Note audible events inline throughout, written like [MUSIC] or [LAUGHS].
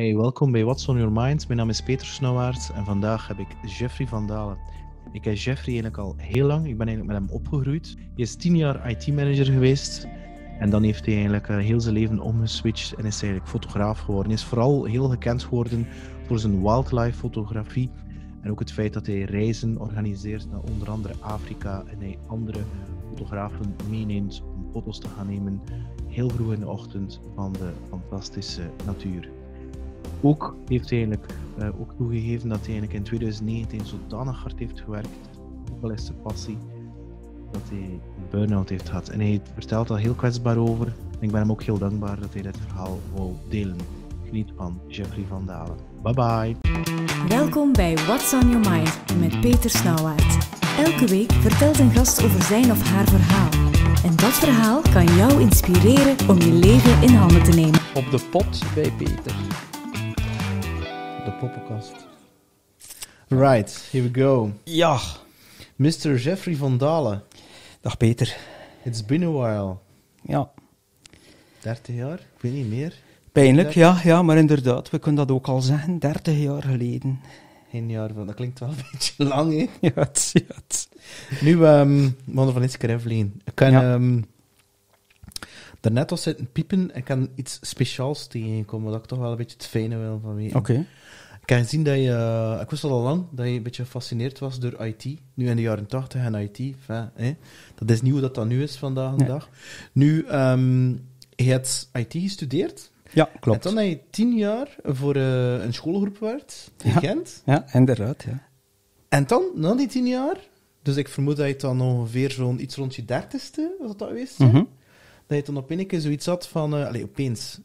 Hey, welkom bij What's on Your Mind. Mijn naam is Peter Snouwaert en vandaag heb ik Jeffrey van Dalen. Ik ken Jeffrey eigenlijk al heel lang. Ik ben eigenlijk met hem opgegroeid. Hij is tien jaar IT-manager geweest. En dan heeft hij eigenlijk eh, heel zijn leven omgeswitcht en is eigenlijk fotograaf geworden. Hij is vooral heel gekend geworden voor zijn wildlife fotografie. En ook het feit dat hij reizen organiseert naar onder andere Afrika. En hij andere fotografen meeneemt om foto's te gaan nemen. Heel vroeg in de ochtend van de fantastische natuur. Ook heeft eigenlijk eh, ook toegegeven dat hij eigenlijk in 2019 zodanig hard heeft gewerkt, wel is de passie, dat hij een burn-out heeft gehad. En hij vertelt daar heel kwetsbaar over. En ik ben hem ook heel dankbaar dat hij dit verhaal wil delen. Geniet van Jeffrey van Dalen. Bye bye. Welkom bij What's on Your Mind met Peter Snauwaert. Elke week vertelt een gast over zijn of haar verhaal. En dat verhaal kan jou inspireren om je leven in handen te nemen. Op de pot bij Peter de poppenkast. Right, here we go. Ja. Mr. Jeffrey van Dalen. Dag Peter. It's been a while. Ja. 30 jaar? Ik weet niet meer. Pijnlijk, ja, ja, maar inderdaad, we kunnen dat ook al zeggen, 30 jaar geleden. Geen jaar dat klinkt wel [LAUGHS] een beetje lang, hè? ja, het, Nu, um, van Isker Evelien. Ik kan ja. um, daarnet al zitten piepen en kan iets speciaals tegenkomen, dat ik toch wel een beetje het fijne wil van weten. Oké. Ik zien gezien dat je, eh, ik wist al lang dat je een beetje gefascineerd was door IT. Nu in de jaren 80 en IT. dat is nieuw dat dat nu is vandaag de dag. Nu, ehm, je hebt IT gestudeerd. Ja, klopt. En dan heb je tien jaar voor eh, een schoolgroep werd in ja. Gent. Ja, inderdaad. Ja. En dan, na die tien jaar, dus ik vermoed dat je dan ongeveer zo'n iets rond je dertigste, was dat, dat geweest? Mhm. Dat je dan opeens zoiets had van, eh, allez, opeens,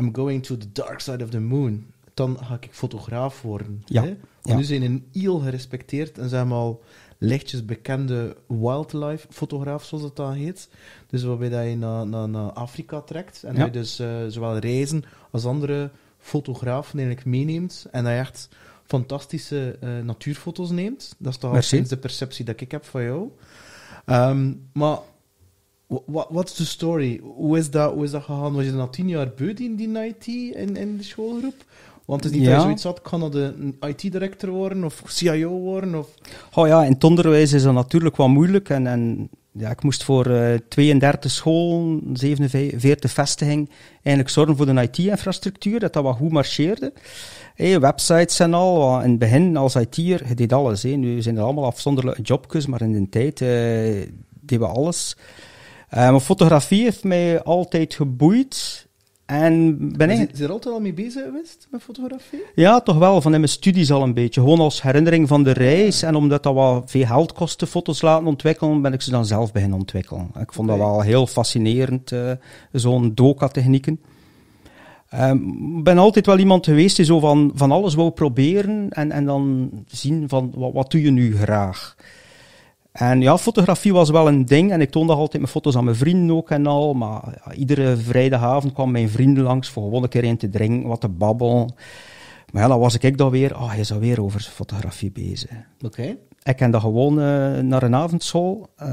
I'm going to the dark side of the moon dan ga ik fotograaf worden. Ja. Hè? Nu zijn een heel gerespecteerd en zijn al lichtjes bekende wildlife-fotograaf, zoals het dan heet. Dus waarbij dat je naar, naar, naar Afrika trekt en ja. je dus eh, zowel reizen als andere fotografen eigenlijk meeneemt en dat echt fantastische eh, natuurfoto's neemt. Dat is toch sinds de perceptie dat ik heb van jou. Ehm, maar wat is de story? Hoe is, dat, hoe is dat gegaan? Was je dan tien jaar beu in die IT in, in de schoolgroep? Want het is niet ja. dat zoiets had, kan dat een IT-director worden of CIO worden? Of... Oh ja, in het onderwijs is dat natuurlijk wel moeilijk. En, en ja, ik moest voor 32 eh, scholen, 47 vestiging, eigenlijk zorgen voor de IT-infrastructuur, dat dat wat goed marcheerde. Hey, websites en al, in het begin als IT'er, je deed alles. Nu zijn er allemaal afzonderlijke jobjes, maar in de tijd eh, deden we alles. Uh, fotografie heeft mij altijd geboeid. En ben ik... Is er altijd al mee bezig geweest met fotografie? Ja, toch wel. Van in mijn studies al een beetje. Gewoon als herinnering van de reis. En omdat dat wel veel geld kostte, foto's laten ontwikkelen, ben ik ze dan zelf beginnen ontwikkelen. Ik vond dat wel heel fascinerend, eh, zo'n doka-technieken. Ik ehm, ben altijd wel iemand geweest die zo van, van alles wil proberen en, en dan zien van wat, wat doe je nu graag. En ja, fotografie was wel een ding. En ik toonde altijd mijn foto's aan mijn vrienden ook en al. Maar iedere vrijdagavond kwam mijn vrienden langs voor gewoon een keer in te drinken, wat te babbelen. Maar ja, dan was ik dan weer, oh, hij is alweer over fotografie bezig. Oké. Okay. Ik heb dat gewoon eh, naar een avondschool, eh,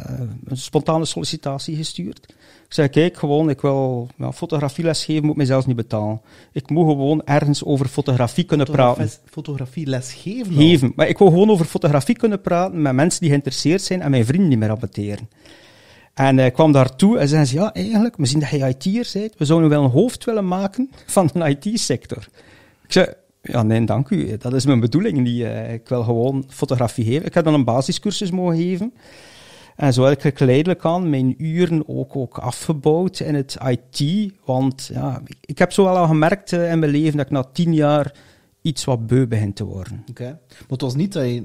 een spontane sollicitatie gestuurd. Ik zei, kijk, gewoon, ik wil ja, fotografieles geven, moet mezelf niet betalen. Ik moet gewoon ergens over fotografie kunnen praten. Fotografie lesgeven. Geven. Maar ik wil gewoon over fotografie kunnen praten met mensen die geïnteresseerd zijn en mijn vrienden die me rapporteren. En ik eh, kwam daartoe en zei ze, ja, eigenlijk, we zien dat je IT'er bent. We zouden wel een hoofd willen maken van de IT-sector. Ik zei, ja, nee, dank u. Dat is mijn bedoeling. Die, eh, ik wil gewoon fotografie geven. Ik heb dan een basiscursus mogen geven. En zo heb ik geleidelijk aan mijn uren ook, ook afgebouwd in het IT. Want ja, ik, heb zo wel al gemerkt uh, in mijn leven dat ik na tien jaar iets wat beu begint te worden. Oké. Maar het was niet dat je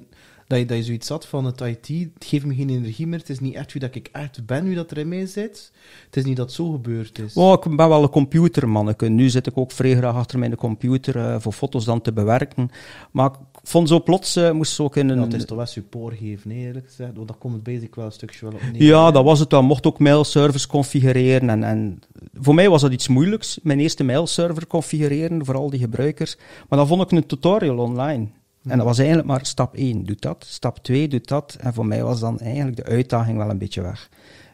dat je, dat je zoiets had van het IT, het geeft me geen energie meer, het is niet echt wie dat ik echt ben, wie dat er in mij zit. Het is niet dat het zo gebeurd is. Oh, ik ben wel een computermanneke. Nu zit ik ook vrij graag achter mijn computer eh, voor foto's dan te bewerken. Maar ik vond zo plots, eh, moest ze ook in een... dat is toch wel support geven, eerlijk gezegd. Oh, dat komt het basic wel een stukje wel op neer. Ja, dat was het dan. Mocht ook mailservers configureren. En, en voor mij was dat iets moeilijks. Mijn eerste mailserver configureren voor al die gebruikers. Maar dan vond ik een tutorial online. En dat was eigenlijk maar stap 1, doet dat. Stap 2, doet dat. En voor mij was dan eigenlijk de uitdaging wel een beetje weg.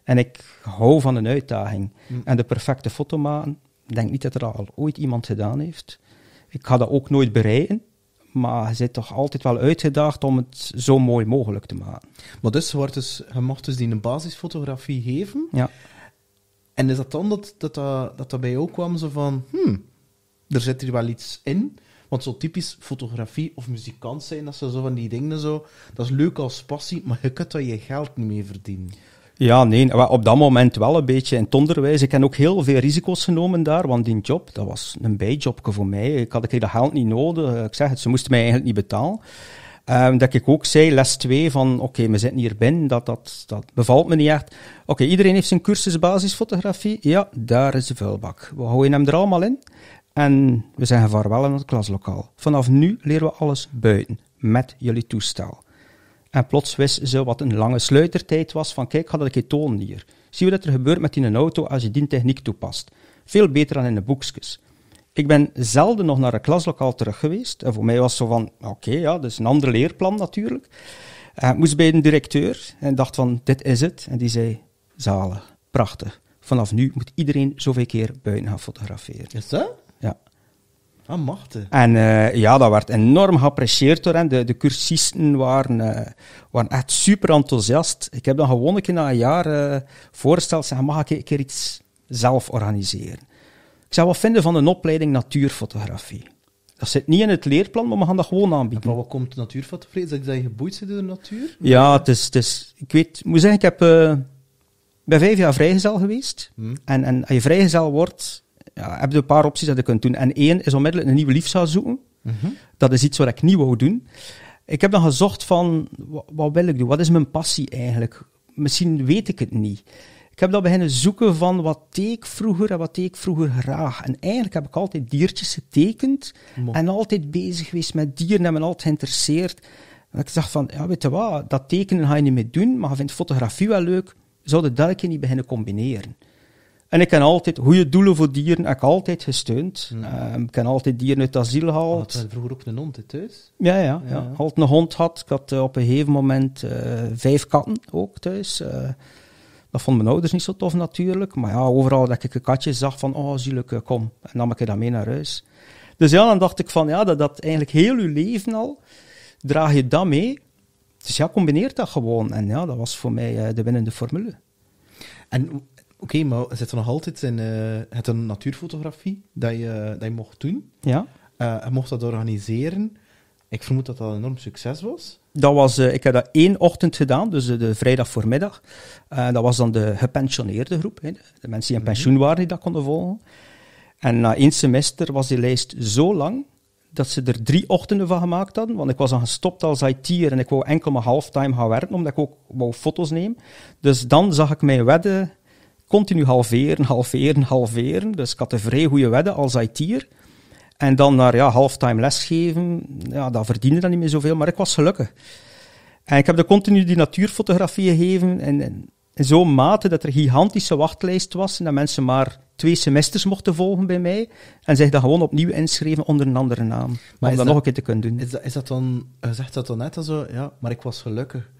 En ik hou van een uitdaging. Mm. En de perfecte foto maken, ik denk niet dat er al ooit iemand gedaan heeft. Ik ga dat ook nooit bereiken. Maar je zit toch altijd wel uitgedaagd om het zo mooi mogelijk te maken. Maar dus, wordt dus, je mocht dus die een basisfotografie geven. Ja. En is dat dan dat dat, dat, dat bij jou kwam, zo van... Hmm, er zit hier wel iets in want zo typisch fotografie of muzikant zijn, dat ze zo van die dingen zo. Dat is leuk als passie, maar je kunt daar je geld niet mee verdienen. Ja, nee, op dat moment wel een beetje in het onderwijs. Ik heb ook heel veel risico's genomen daar, want die job, dat was een bijjobje voor mij. Ik had dat geld niet nodig. Ik zeg het, ze moesten mij eigenlijk niet betalen. Um, dat ik ook zei, les 2, van oké, we zitten hier binnen, dat, dat, dat bevalt me niet echt. Oké, iedereen heeft zijn cursus basisfotografie. Ja, daar is de vuilbak. We houden hem er allemaal in. En we zeggen vaarwel in het klaslokaal. Vanaf nu leren we alles buiten, met jullie toestel. En plots wist ze wat een lange sluitertijd was van kijk, had ik je tonen hier. Zie wat er gebeurt met in een auto als je die techniek toepast. Veel beter dan in de boekjes. Ik ben zelden nog naar een klaslokaal terug geweest. En voor mij was het zo van, oké, ja, dat is een ander leerplan natuurlijk. Eh, ik moest bij een directeur en dacht van, dit is het. En die zei, zalen, prachtig. Vanaf nu moet iedereen zoveel keer buiten gaan fotograferen. Is dat? Ah, machtig. En eh, ja, dat werd enorm geapprecieerd door hen. De, de cursisten waren, eh, waren echt super enthousiast. Ik heb dan gewoon een keer na een jaar uh, eh, voorgesteld, zeg, mag ik een keer iets zelf organiseren? Ik zou wat vinden van een opleiding natuurfotografie. Dat zit niet in het leerplan, maar we gaan dat gewoon aanbieden. Maar wat komt natuurfotografie? Is dat je geboeid zit door de natuur? Ja, het is, ik weet, moet zeggen, ik heb, ben vijf jaar vrijgezel geweest. Hm. En, en als je vrijgezel wordt, ja, heb je een paar opties dat je kunt doen. En één is onmiddellijk een nieuwe liefzaal zoeken. Mhm. Dat is iets wat ik niet wou doen. Ik heb dan gezocht van, wat, wil ik doen? Wat is mijn passie eigenlijk? Misschien weet ik het niet. Ik heb dan beginnen zoeken van wat teek vroeger en wat deed ik vroeger graag. En eigenlijk heb ik altijd diertjes getekend en altijd bezig geweest met dieren en me altijd geïnteresseerd. En ik dacht van, ja, weet je wat, dat tekenen ga je niet meer doen, maar je vindt fotografie wel leuk, zou dat je niet beginnen combineren. En ik heb altijd goede doelen voor dieren, heb ik altijd gesteund. Mm. Ehm, ik heb altijd dieren uit asiel gehaald. Had vroeger ook een hond thuis? Ja, ja. ja. ja. Altijd een hond had. Ik had eh, op een gegeven moment eh, vijf katten ook thuis. Eh, dat vonden mijn ouders niet zo tof natuurlijk. Maar ja, overal dat ik een katje zag van, oh, zielig, kom. En nam ik dat mee naar huis. Dus ja, dan dacht ik van, ja, dat, dat eigenlijk heel je leven al, draag je dat mee. Dus ja, combineer dat gewoon. En ja, dat was voor mij de winnende formule. En Oké, maar zitten er nog altijd in uh, eh, het een natuurfotografie dat je, dat je mocht doen? Ja. Uh, je mocht dat organiseren. Ik vermoed dat dat een enorm succes was. Dat was, eh, ik heb dat één ochtend gedaan, dus de vrijdag voormiddag. dat was dan de gepensioneerde groep, hè, de mensen die in mhm. pensioen waren die dat konden volgen. En na één semester was die lijst zo lang dat ze er drie ochtenden van gemaakt hadden. Want ik was dan gestopt als IT'er en ik wou enkel maar halftime gaan werken, omdat ik ook wou foto's nemen. Dus dan zag ik mijn wedden continu halveren, halveren, halveren. Dus ik had een vrij goede wedden als IT'er. En dan naar ja, halftime lesgeven, ja, dat verdiende dan niet meer zoveel, maar ik was gelukkig. En ik heb de continu die natuurfotografie gegeven in, in zo'n mate dat er een gigantische wachtlijst was en dat mensen maar twee semesters mochten volgen bij mij en zich dan gewoon opnieuw inschreven onder een andere naam, om dat, nog een keer te kunnen doen. Is dat, dan, zegt dat dan net zo, ja, maar ik was gelukkig.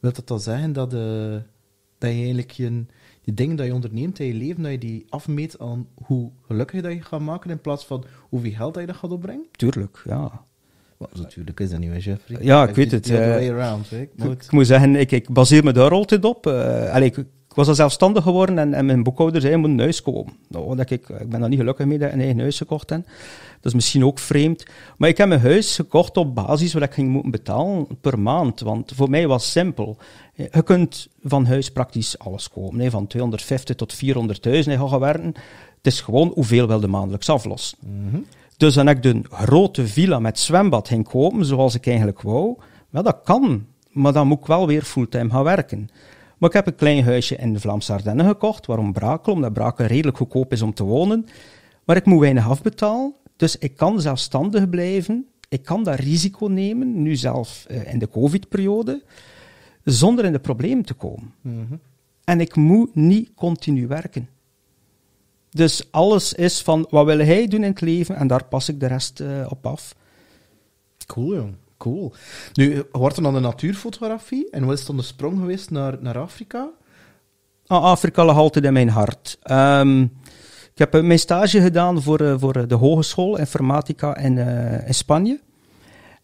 Wilt dat dan zeggen dat, eh, dat je eigenlijk je die dingen dat je onderneemt in je leven, dat je die afmeet aan hoe gelukkig dat je gaat maken in plaats van hoeveel geld dat je dat gaat opbrengen? Tuurlijk, ja. Well, natuurlijk is dat niet, Jeffrey. Ja, ik, weet het. Eh, around, ik, ik, moet zeggen, ik, ik, baseer me daar altijd op. Uh, ik, was al zelfstandig geworden en, en mijn boekhouder zei, je moet een huis komen. Nou, dat ik, ik ben daar niet gelukkig mee dat ik een eigen huis gekocht heb. Dat is misschien ook vreemd. Maar ik heb mijn huis gekocht op basis waar ik ging moeten betalen per maand. Want voor mij was simpel. Eh, je kunt van huis praktisch alles komen. Hè. Van 250 tot 400.000 gaan werken. Het is gewoon hoeveel wil de maandelijks aflossen. Mhm. Dus dan ik een grote villa met zwembad ging kopen, zoals ik eigenlijk wou. Wel, dat kan. Maar dan moet ik wel weer fulltime gaan werken. Maar ik heb een klein huisje in de Vlaamse Ardennen gekocht. Waarom Brakel? Omdat Brakel redelijk goedkoop is om te wonen. Maar ik moet weinig afbetalen. Dus ik kan zelfstandig blijven. Ik kan dat risico nemen, nu zelf eh, in de COVID-periode zonder in de problemen te komen. Mhm. En ik moet niet continu werken. Dus alles is van wat wil hij doen in het leven en daar pas ik de rest eh, op af. Cool, jong. Cool. Nu, wordt er dan de natuurfotografie en wat is dan de sprong geweest naar, naar Afrika? Ah, Afrika lag altijd in mijn hart. Ehm, ik heb eh, mijn stage gedaan voor, eh, voor de hogeschool informatica in, in Spanje.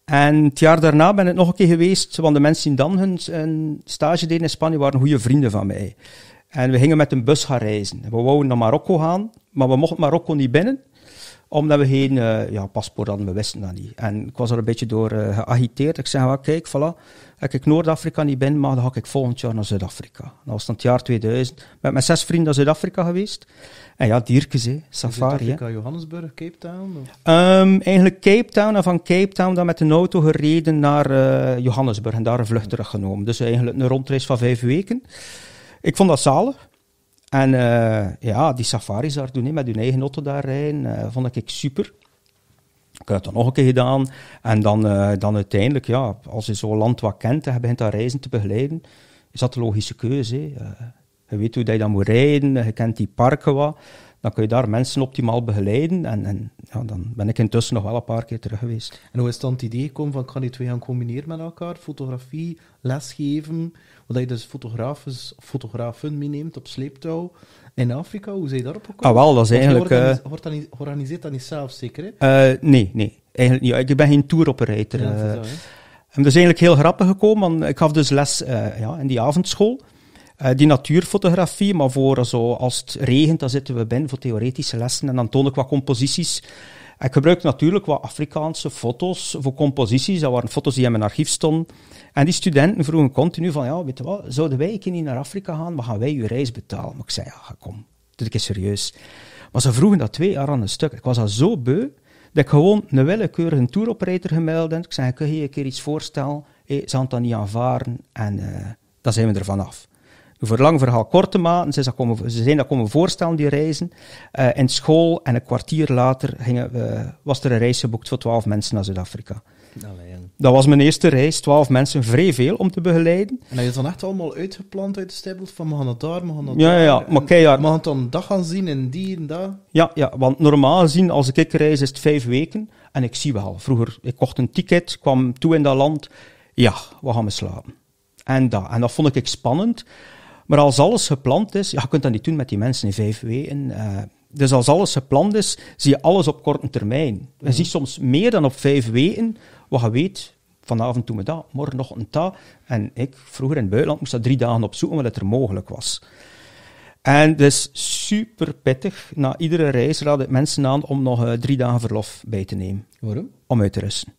En het jaar daarna ben ik nog een keer geweest, want de mensen die dan hun, stage deden in Spanje waren goede vrienden van mij. En we gingen met een bus gaan reizen. We wouden naar Marokko gaan, maar we mochten Marokko niet binnen omdat we geen uh, ja, paspoort hadden, we wisten dat niet. En ik was er een beetje door eh, geagiteerd. Ik zei, kijk, voilà, als ik Noord-Afrika niet ben, maar dan ga ik volgend jaar naar Zuid-Afrika. Dat was dan het jaar 2000. Met mijn zes vrienden naar Zuid-Afrika geweest. En ja, diertjes, hè, safari. Zuid-Afrika, Johannesburg, Cape Town? Um, eigenlijk Cape Town en van Cape Town dan met een auto gereden naar eh, Johannesburg en daar een vlucht genomen. Dus eigenlijk een rondreis van vijf weken. Ik vond dat zalig. En eh, ja, die safaris daar doen, met hun eigen auto daar rijden, eh, vond ik super. Ik heb dat nog een keer gedaan. En dan, eh, dan uiteindelijk, ja, als je zo'n land wat kent en je begint aan reizen te begeleiden, is dat de logische keuze. je weet hoe je dan moet rijden, je kent die parken wat dan kun je daar mensen optimaal begeleiden. En, en ja, dan ben ik intussen nog wel een paar keer terug geweest. En hoe is dan het idee gekomen van, kan die twee gaan combineren met elkaar? Fotografie, lesgeven, dat je dus fotografen, fotografen meeneemt op sleeptouw in Afrika. Hoe zij je daarop gekomen? Ah, wel, dat is eigenlijk... Je eh, organiseert, organiseert dat niet zelf, zeker? Eh, nee, nee. Eigenlijk niet. Ik ben geen touroperator. Ja, dat is eh. is eigenlijk heel grappig gekomen, want ik gaf dus les ja, in die avondschool. die natuurfotografie, maar voor zo, als het regent, dan zitten we binnen voor theoretische lessen en dan toon ik wat composities. Ik gebruikte natuurlijk wat Afrikaanse foto's voor composities. Dat waren foto's die in mijn archief stonden. En die studenten vroegen continu van, ja, weet je wat, zouden wij een niet naar Afrika gaan? Maar gaan wij uw reis betalen? Maar ik zei, ja, kom, doe ik serieus. Maar ze vroegen dat twee jaar aan een stuk. Ik was al zo beu dat ik gewoon een willekeurige touroperator gemeld heb. Ik zei, kun je een keer iets voorstellen? Hey, ze dan dat niet aanvaren. en eh, dan zijn we er vanaf voor lang verhaal korte te ze, komen, ze zijn dat komen voorstellen, die reizen. Eh, in school en een kwartier later gingen, eh, was er een reis geboekt voor twaalf mensen naar Zuid-Afrika. Dat was mijn eerste reis, twaalf mensen, vrij veel om te begeleiden. En heb is dan echt allemaal uitgepland uit de Van we gaan het daar, we gaan het ja, daar. Ja, maar keihard. We gaan het dan dag gaan zien en die en dat. Ja, ja, want normaal gezien, als ik reis, is het vijf weken. En ik zie wel, vroeger, ik kocht een ticket, kwam toe in dat land. Ja, we gaan we slapen. En daar En dat vond ik spannend. Maar als alles gepland is, ja, je kunt dat niet doen met die mensen in vijf weken. Uh, eh, dus als alles gepland is, zie je alles op korte termijn. Mm. Je ziet soms meer dan op vijf weken wat je weet. Vanavond doen we dat, morgen nog een ta. En ik, vroeger in het buitenland, moest dat drie dagen opzoeken omdat het er mogelijk was. En het is super pittig. Na iedere reis raad ik mensen aan om nog eh, drie dagen verlof bij te nemen. Waarom? Om uit te rusten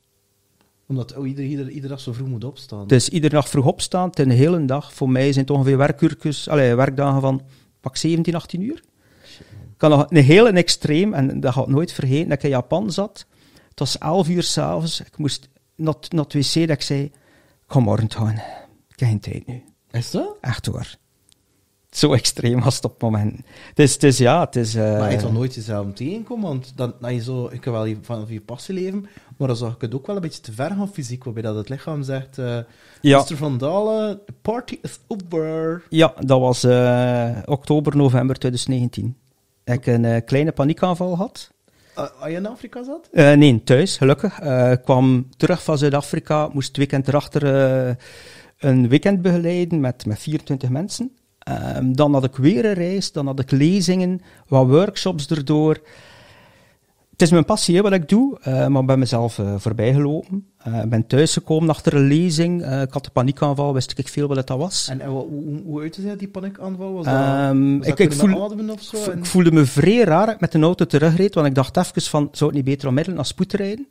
omdat oh, iedere ieder, ieder dag zo vroeg moet opstaan. Dus iedere dag vroeg opstaan, ten hele dag. Voor mij zijn het ongeveer werkuurtjes, allez, werkdagen van pak 17, 18 uur. Ik kan nog een heel extreem, en dat ga ik nooit vergeten, dat ik in Japan zat. Het was 11 uur s'avonds. Ik moest naar, naar het wc dat ik zei, kom morgen gaan. Ik heb geen tijd nu. Is dat? Echt hoor zo extreem als het op moment. Dus, het ja, het is... Eh, maar je zal nooit jezelf tegenkomen, want dan, zo, ik kan wel vanaf je passie leven, maar dan zag ik het ook wel een beetje te ver gaan fysiek, waarbij dat het lichaam zegt, uh, ja. Mr. Van Dalen, party is over. Ja, dat was eh, oktober, november 2019. ik een kleine paniekaanval had. Als je in Afrika zat? nee, thuis, gelukkig. Ik kwam terug van Zuid-Afrika, moest het weekend erachter een weekend begeleiden met, met 24 mensen. Ehm, dan had ik weer een reis, dan had ik lezingen, wat workshops erdoor. Het is mijn passie wat ik doe, eh, maar ik ben mezelf uh, voorbijgelopen. Eh, ik ben thuisgekomen achter een lezing. ik had een paniekaanval, wist ik veel wat dat was. En, hoe, hoe, hoe uitte die paniekaanval? Was dat, ehm, ik, ik, En... ik voelde me vrij raar met een auto terugreed, want ik dacht even van, zou het niet beter om naar spoed rijden?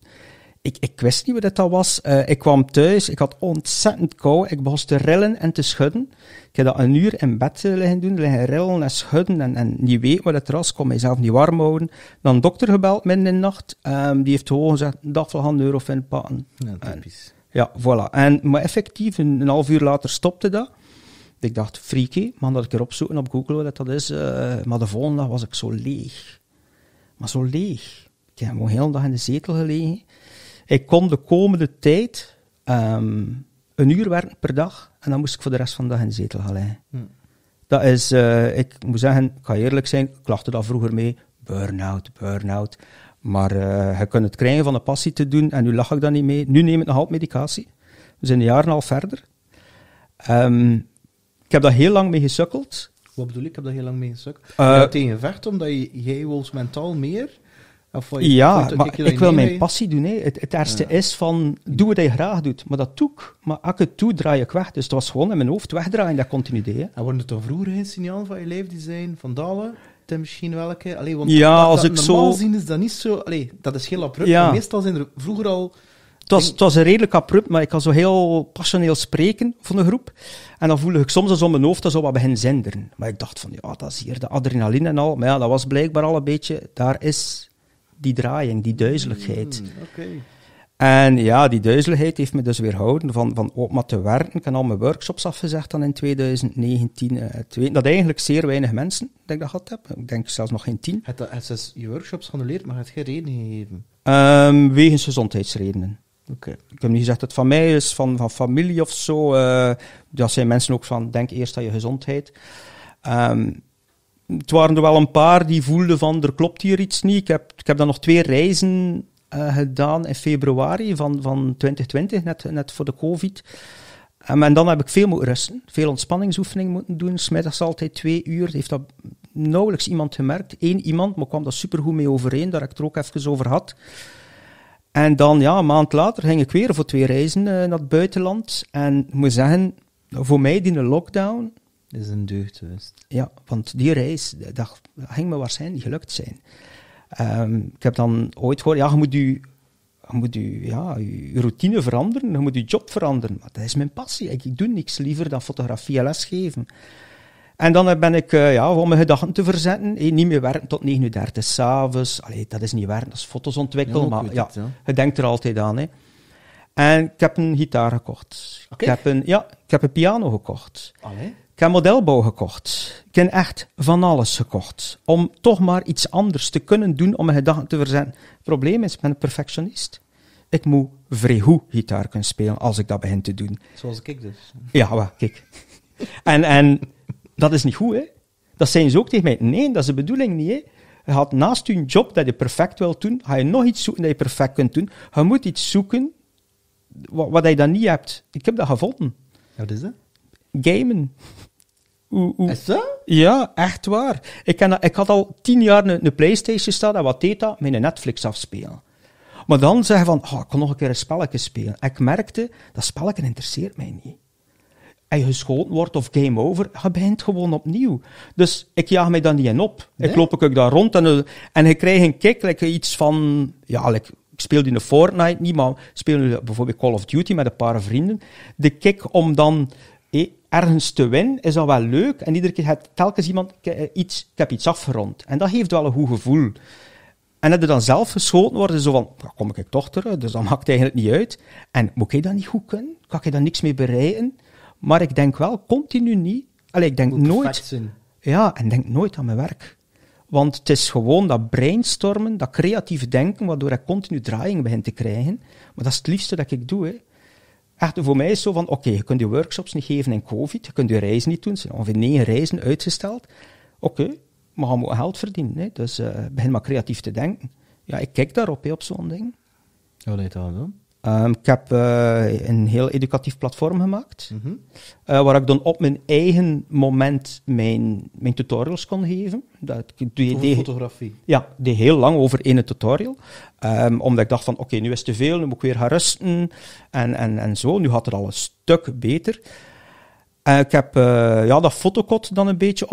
ik, ik wist niet wat dat was. Eh, ik kwam thuis, ik had ontzettend kou. Ik begon te rillen en te schudden. Ik heb dat een uur in bed liggen doen, liggen rillen en schudden en, en niet weten wat het was. kon mijzelf niet warm houden. Dan dokter gebeld midden in de nacht. Ehm, die heeft gewoon gezegd, dag van Neurofin. Ja, En, voilà. En, maar effectief, een, half uur later stopte dat. Ik dacht, freaky, man dat ik erop zoeken op Google wat dat is. Eh, maar de volgende dag was ik zo leeg. Maar zo leeg. Ik heb gewoon heel dag in de zetel gelegen. Ik kon de komende tijd ehm, een uur werken per dag en dan moest ik voor de rest van de dag in de zetel gaan liggen. Hm. Dat is, eh, ik moet zeggen, ik ga eerlijk zijn, ik lachte daar vroeger mee, burn-out, burn-out. Maar uh, je kunt het krijgen van de passie te doen en nu lach ik daar niet mee. Nu neem ik nog altijd medicatie. We zijn een jaar en half verder. Ehm, ik heb daar heel lang mee gesukkeld. Wat bedoel ik? Ik heb daar heel lang mee gesukkeld. Uh, je hebt omdat je, jij wil mentaal meer ja, maar ik wil mijn passie doen. Het, het eerste is van, doe wat je graag doet. Maar dat doe ik. Maar als ik het doe, draai ik weg. Dus het was gewoon in mijn hoofd wegdraaien, dat continu deed. idee. En worden het dan vroeger geen signaal van je leefdesign, van dalen? misschien welke. Allee, want ja, als dat, normaal zo... zien is dat niet zo... Allee, dat is heel abrupt. Meestal zijn er vroeger al... Het was, het was redelijk abrupt, maar ik kan zo heel passioneel spreken van de groep. En dan voelde ik soms als om mijn hoofd dat zo wat begin zenderen. Maar ik dacht van, ja, dat is hier de adrenaline en al. Maar ja, dat was blijkbaar al een beetje... Daar is die draaiing, die duizeligheid. Hmm, en ja, die duizeligheid heeft me dus houden van, van ook oh, maar te werken. Ik heb al mijn workshops afgezegd dan in 2019. Eh, het dat eigenlijk zeer weinig mensen denk ik dat gehad heb. Ik denk zelfs nog geen tien. Het, is je workshops geannuleerd, maar het geen reden gegeven? Um, wegens gezondheidsredenen. Oké. Ik heb niet gezegd dat van mij is, van, van familie of zo. Uh, eh, dat zijn mensen ook van, denk eerst aan je gezondheid. Ehm, het waren er wel een paar die voelden van, er klopt hier iets niet. Ik heb, ik heb dan nog twee reizen eh, gedaan in februari van, van 2020, net, net voor de COVID. Ehm, en dan heb ik veel moeten rusten, veel ontspanningsoefeningen moeten doen. Smiddags altijd twee uur. Heeft dat nauwelijks iemand gemerkt. Eén iemand, maar kwam daar supergoed mee overeen, daar ik het er ook even over had. En dan, ja, een maand later ging ik weer voor twee reizen eh, naar het buitenland. En ik moet zeggen, voor mij die lockdown is een deugdwist. Ja, want die reis, dat ging me waarschijnlijk gelukt zijn. Ehm, ik heb dan ooit gehoord, ja, je moet je, je, moet u, ja, je routine veranderen, je moet je job veranderen. Maar dat is mijn passie. Ik, doe niks liever dan fotografie en lesgeven. En dan ben ik, uh, ja, om mijn gedachten te verzetten, eh, niet meer werken tot 9 uur 30 s'avonds. dat is niet werken, dat is foto's ontwikkelen, maar het, ja, je denkt er altijd aan. Hè. En ik heb een gitaar gekocht. Ik, heb een, ja, ik heb een piano gekocht. Allee? Ik heb modelbouw gekocht. Ik heb echt van alles gekocht. Om toch maar iets anders te kunnen doen om mijn gedachten te verzetten. Het probleem is, ik ben een perfectionist. Ik moet vrij goed gitaar kunnen spelen als ik dat begin te doen. Zoals ik dus. Ja, kijk. en, en dat is niet goed, hè. Dat zijn ze ook tegen mij. Nee, dat is de bedoeling niet, hè. Je gaat naast je job dat je perfect wilt doen, ga je nog iets zoeken dat je perfect kunt doen. Je moet iets zoeken wat, wat je dan niet hebt. Ik heb dat gevonden. Wat is dat? gamen. Is dat? Ja, echt waar. Ik, ik had al tien jaar een, Playstation staan en wat deed dat? Mijn Netflix afspelen. Maar dan zeggen van, oh, ik kan nog een keer een spelletje spelen. ik merkte, dat spelletje interesseert mij niet. En je geschoten wordt of game over, je begint gewoon opnieuw. Dus ik jaag mij dan niet in op. Nee? Ik loop ik daar rond en, en je krijgt een kick, like iets van, ja, ik speelde in de Fortnite niet, maar speelde bijvoorbeeld Call of Duty met een paar vrienden. De kick om dan Hé, ergens te winnen is al wel leuk. En iedere keer gaat telkens iemand eh, iets, ik heb iets afgerond. En dat geeft wel een goed gevoel. En dat er dan zelf geschoten worden, zo van, kom ik toch terug, dus dat [LAUGHS] maakt eigenlijk niet uit. En moet je dat niet goed kunnen? Kan je daar niks mee bereiden? Maar ik denk wel continu niet. Allee, ik denk nooit. Ja, en denk nooit aan mijn werk. Want het is gewoon dat brainstormen, dat creatieve denken, waardoor ik continu draaiing begin te krijgen. Maar dat is het liefste dat ik doe. Hè echt, voor mij is het zo van, oké, je kunt je workshops niet geven in COVID, je kunt je reizen niet doen, er zijn ongeveer negen reizen uitgesteld. Oké, okay, maar we moeten geld verdienen, hè? dus eh, begin maar creatief te denken. Ja, ik kijk daarop, hè, op zo'n ding. Wat deed je dan? Ehm, ik heb eh, een heel educatief platform gemaakt, mhm. eh, waar ik dan op mijn eigen moment mijn, mijn tutorials kon geven. Dat, die, over fotografie? Ja, die heel lang over één tutorial. Ehm, omdat ik dacht van, oké, nu is het te veel, nu moet ik weer gaan rusten en, en, en zo. Nu gaat het al een stuk beter ik heb eh, ja, dat fotocot dan een beetje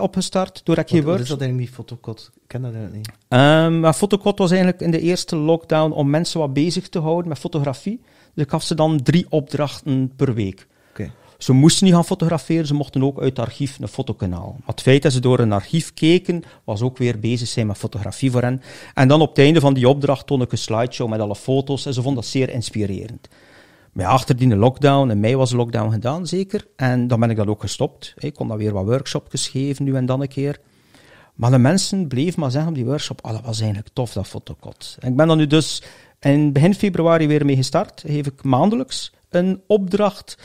opgestart, door ik geen Word... is dat eigenlijk, die fotocot? Ik ken dat niet. Ehm, fotocot was eigenlijk in de eerste lockdown om mensen wat bezig te houden met fotografie. Dus ik gaf ze dan drie opdrachten per week. Okay. Ze moesten niet gaan fotograferen, ze mochten ook uit het archief een fotokanaal. Maar het feit dat ze door een archief keken, was ook weer bezig zijn met fotografie voor hen. En dan op het einde van die opdracht toon ik een slideshow met alle foto's en ze vonden dat zeer inspirerend. Maar achter lockdown, in mei was de lockdown gedaan zeker. En dan ben ik dat ook gestopt. Ik kon dan weer wat workshops geven, nu en dan een keer. Maar de mensen bleven maar zeggen op die workshop, oh, dat was eigenlijk tof, dat fotocot. En ik ben dan nu dus in begin februari weer mee gestart. Geef ik maandelijks een opdracht.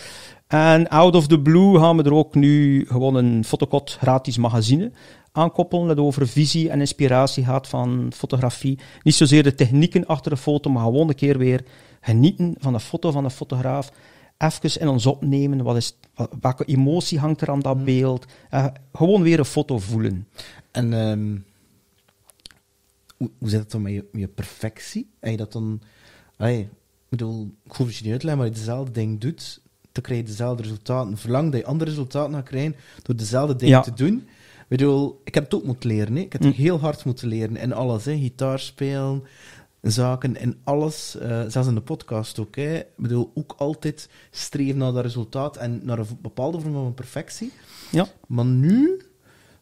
En out of the blue gaan we er ook nu gewoon een fotocot gratis magazine aankoppelen. Dat over visie en inspiratie gaat van fotografie. Niet zozeer de technieken achter de foto, maar gewoon een keer weer genieten van een foto van een fotograaf. Even in ons opnemen, wat is, welke emotie hangt er aan dat mm. beeld. Eh, gewoon weer een foto voelen. En ehm, hoe, hoe zit het dan met je, perfectie? Heb je dat dan... ik bedoel, ik hoef het dus je niet uit te leggen, maar je dezelfde ding doet, dan krijg je dezelfde resultaten. Verlang dat je andere resultaten gaat krijgen door dezelfde dingen te doen. Ik bedoel, ik heb het ook moeten leren. Ik heb mm. het heel hard moeten leren. En alles, gitaar spelen, zaken en alles, eh, zelfs in de podcast ook. Hè. Ik bedoel, ook altijd streven naar dat resultaat en naar een bepaalde vorm van perfectie. Ja. Maar nu,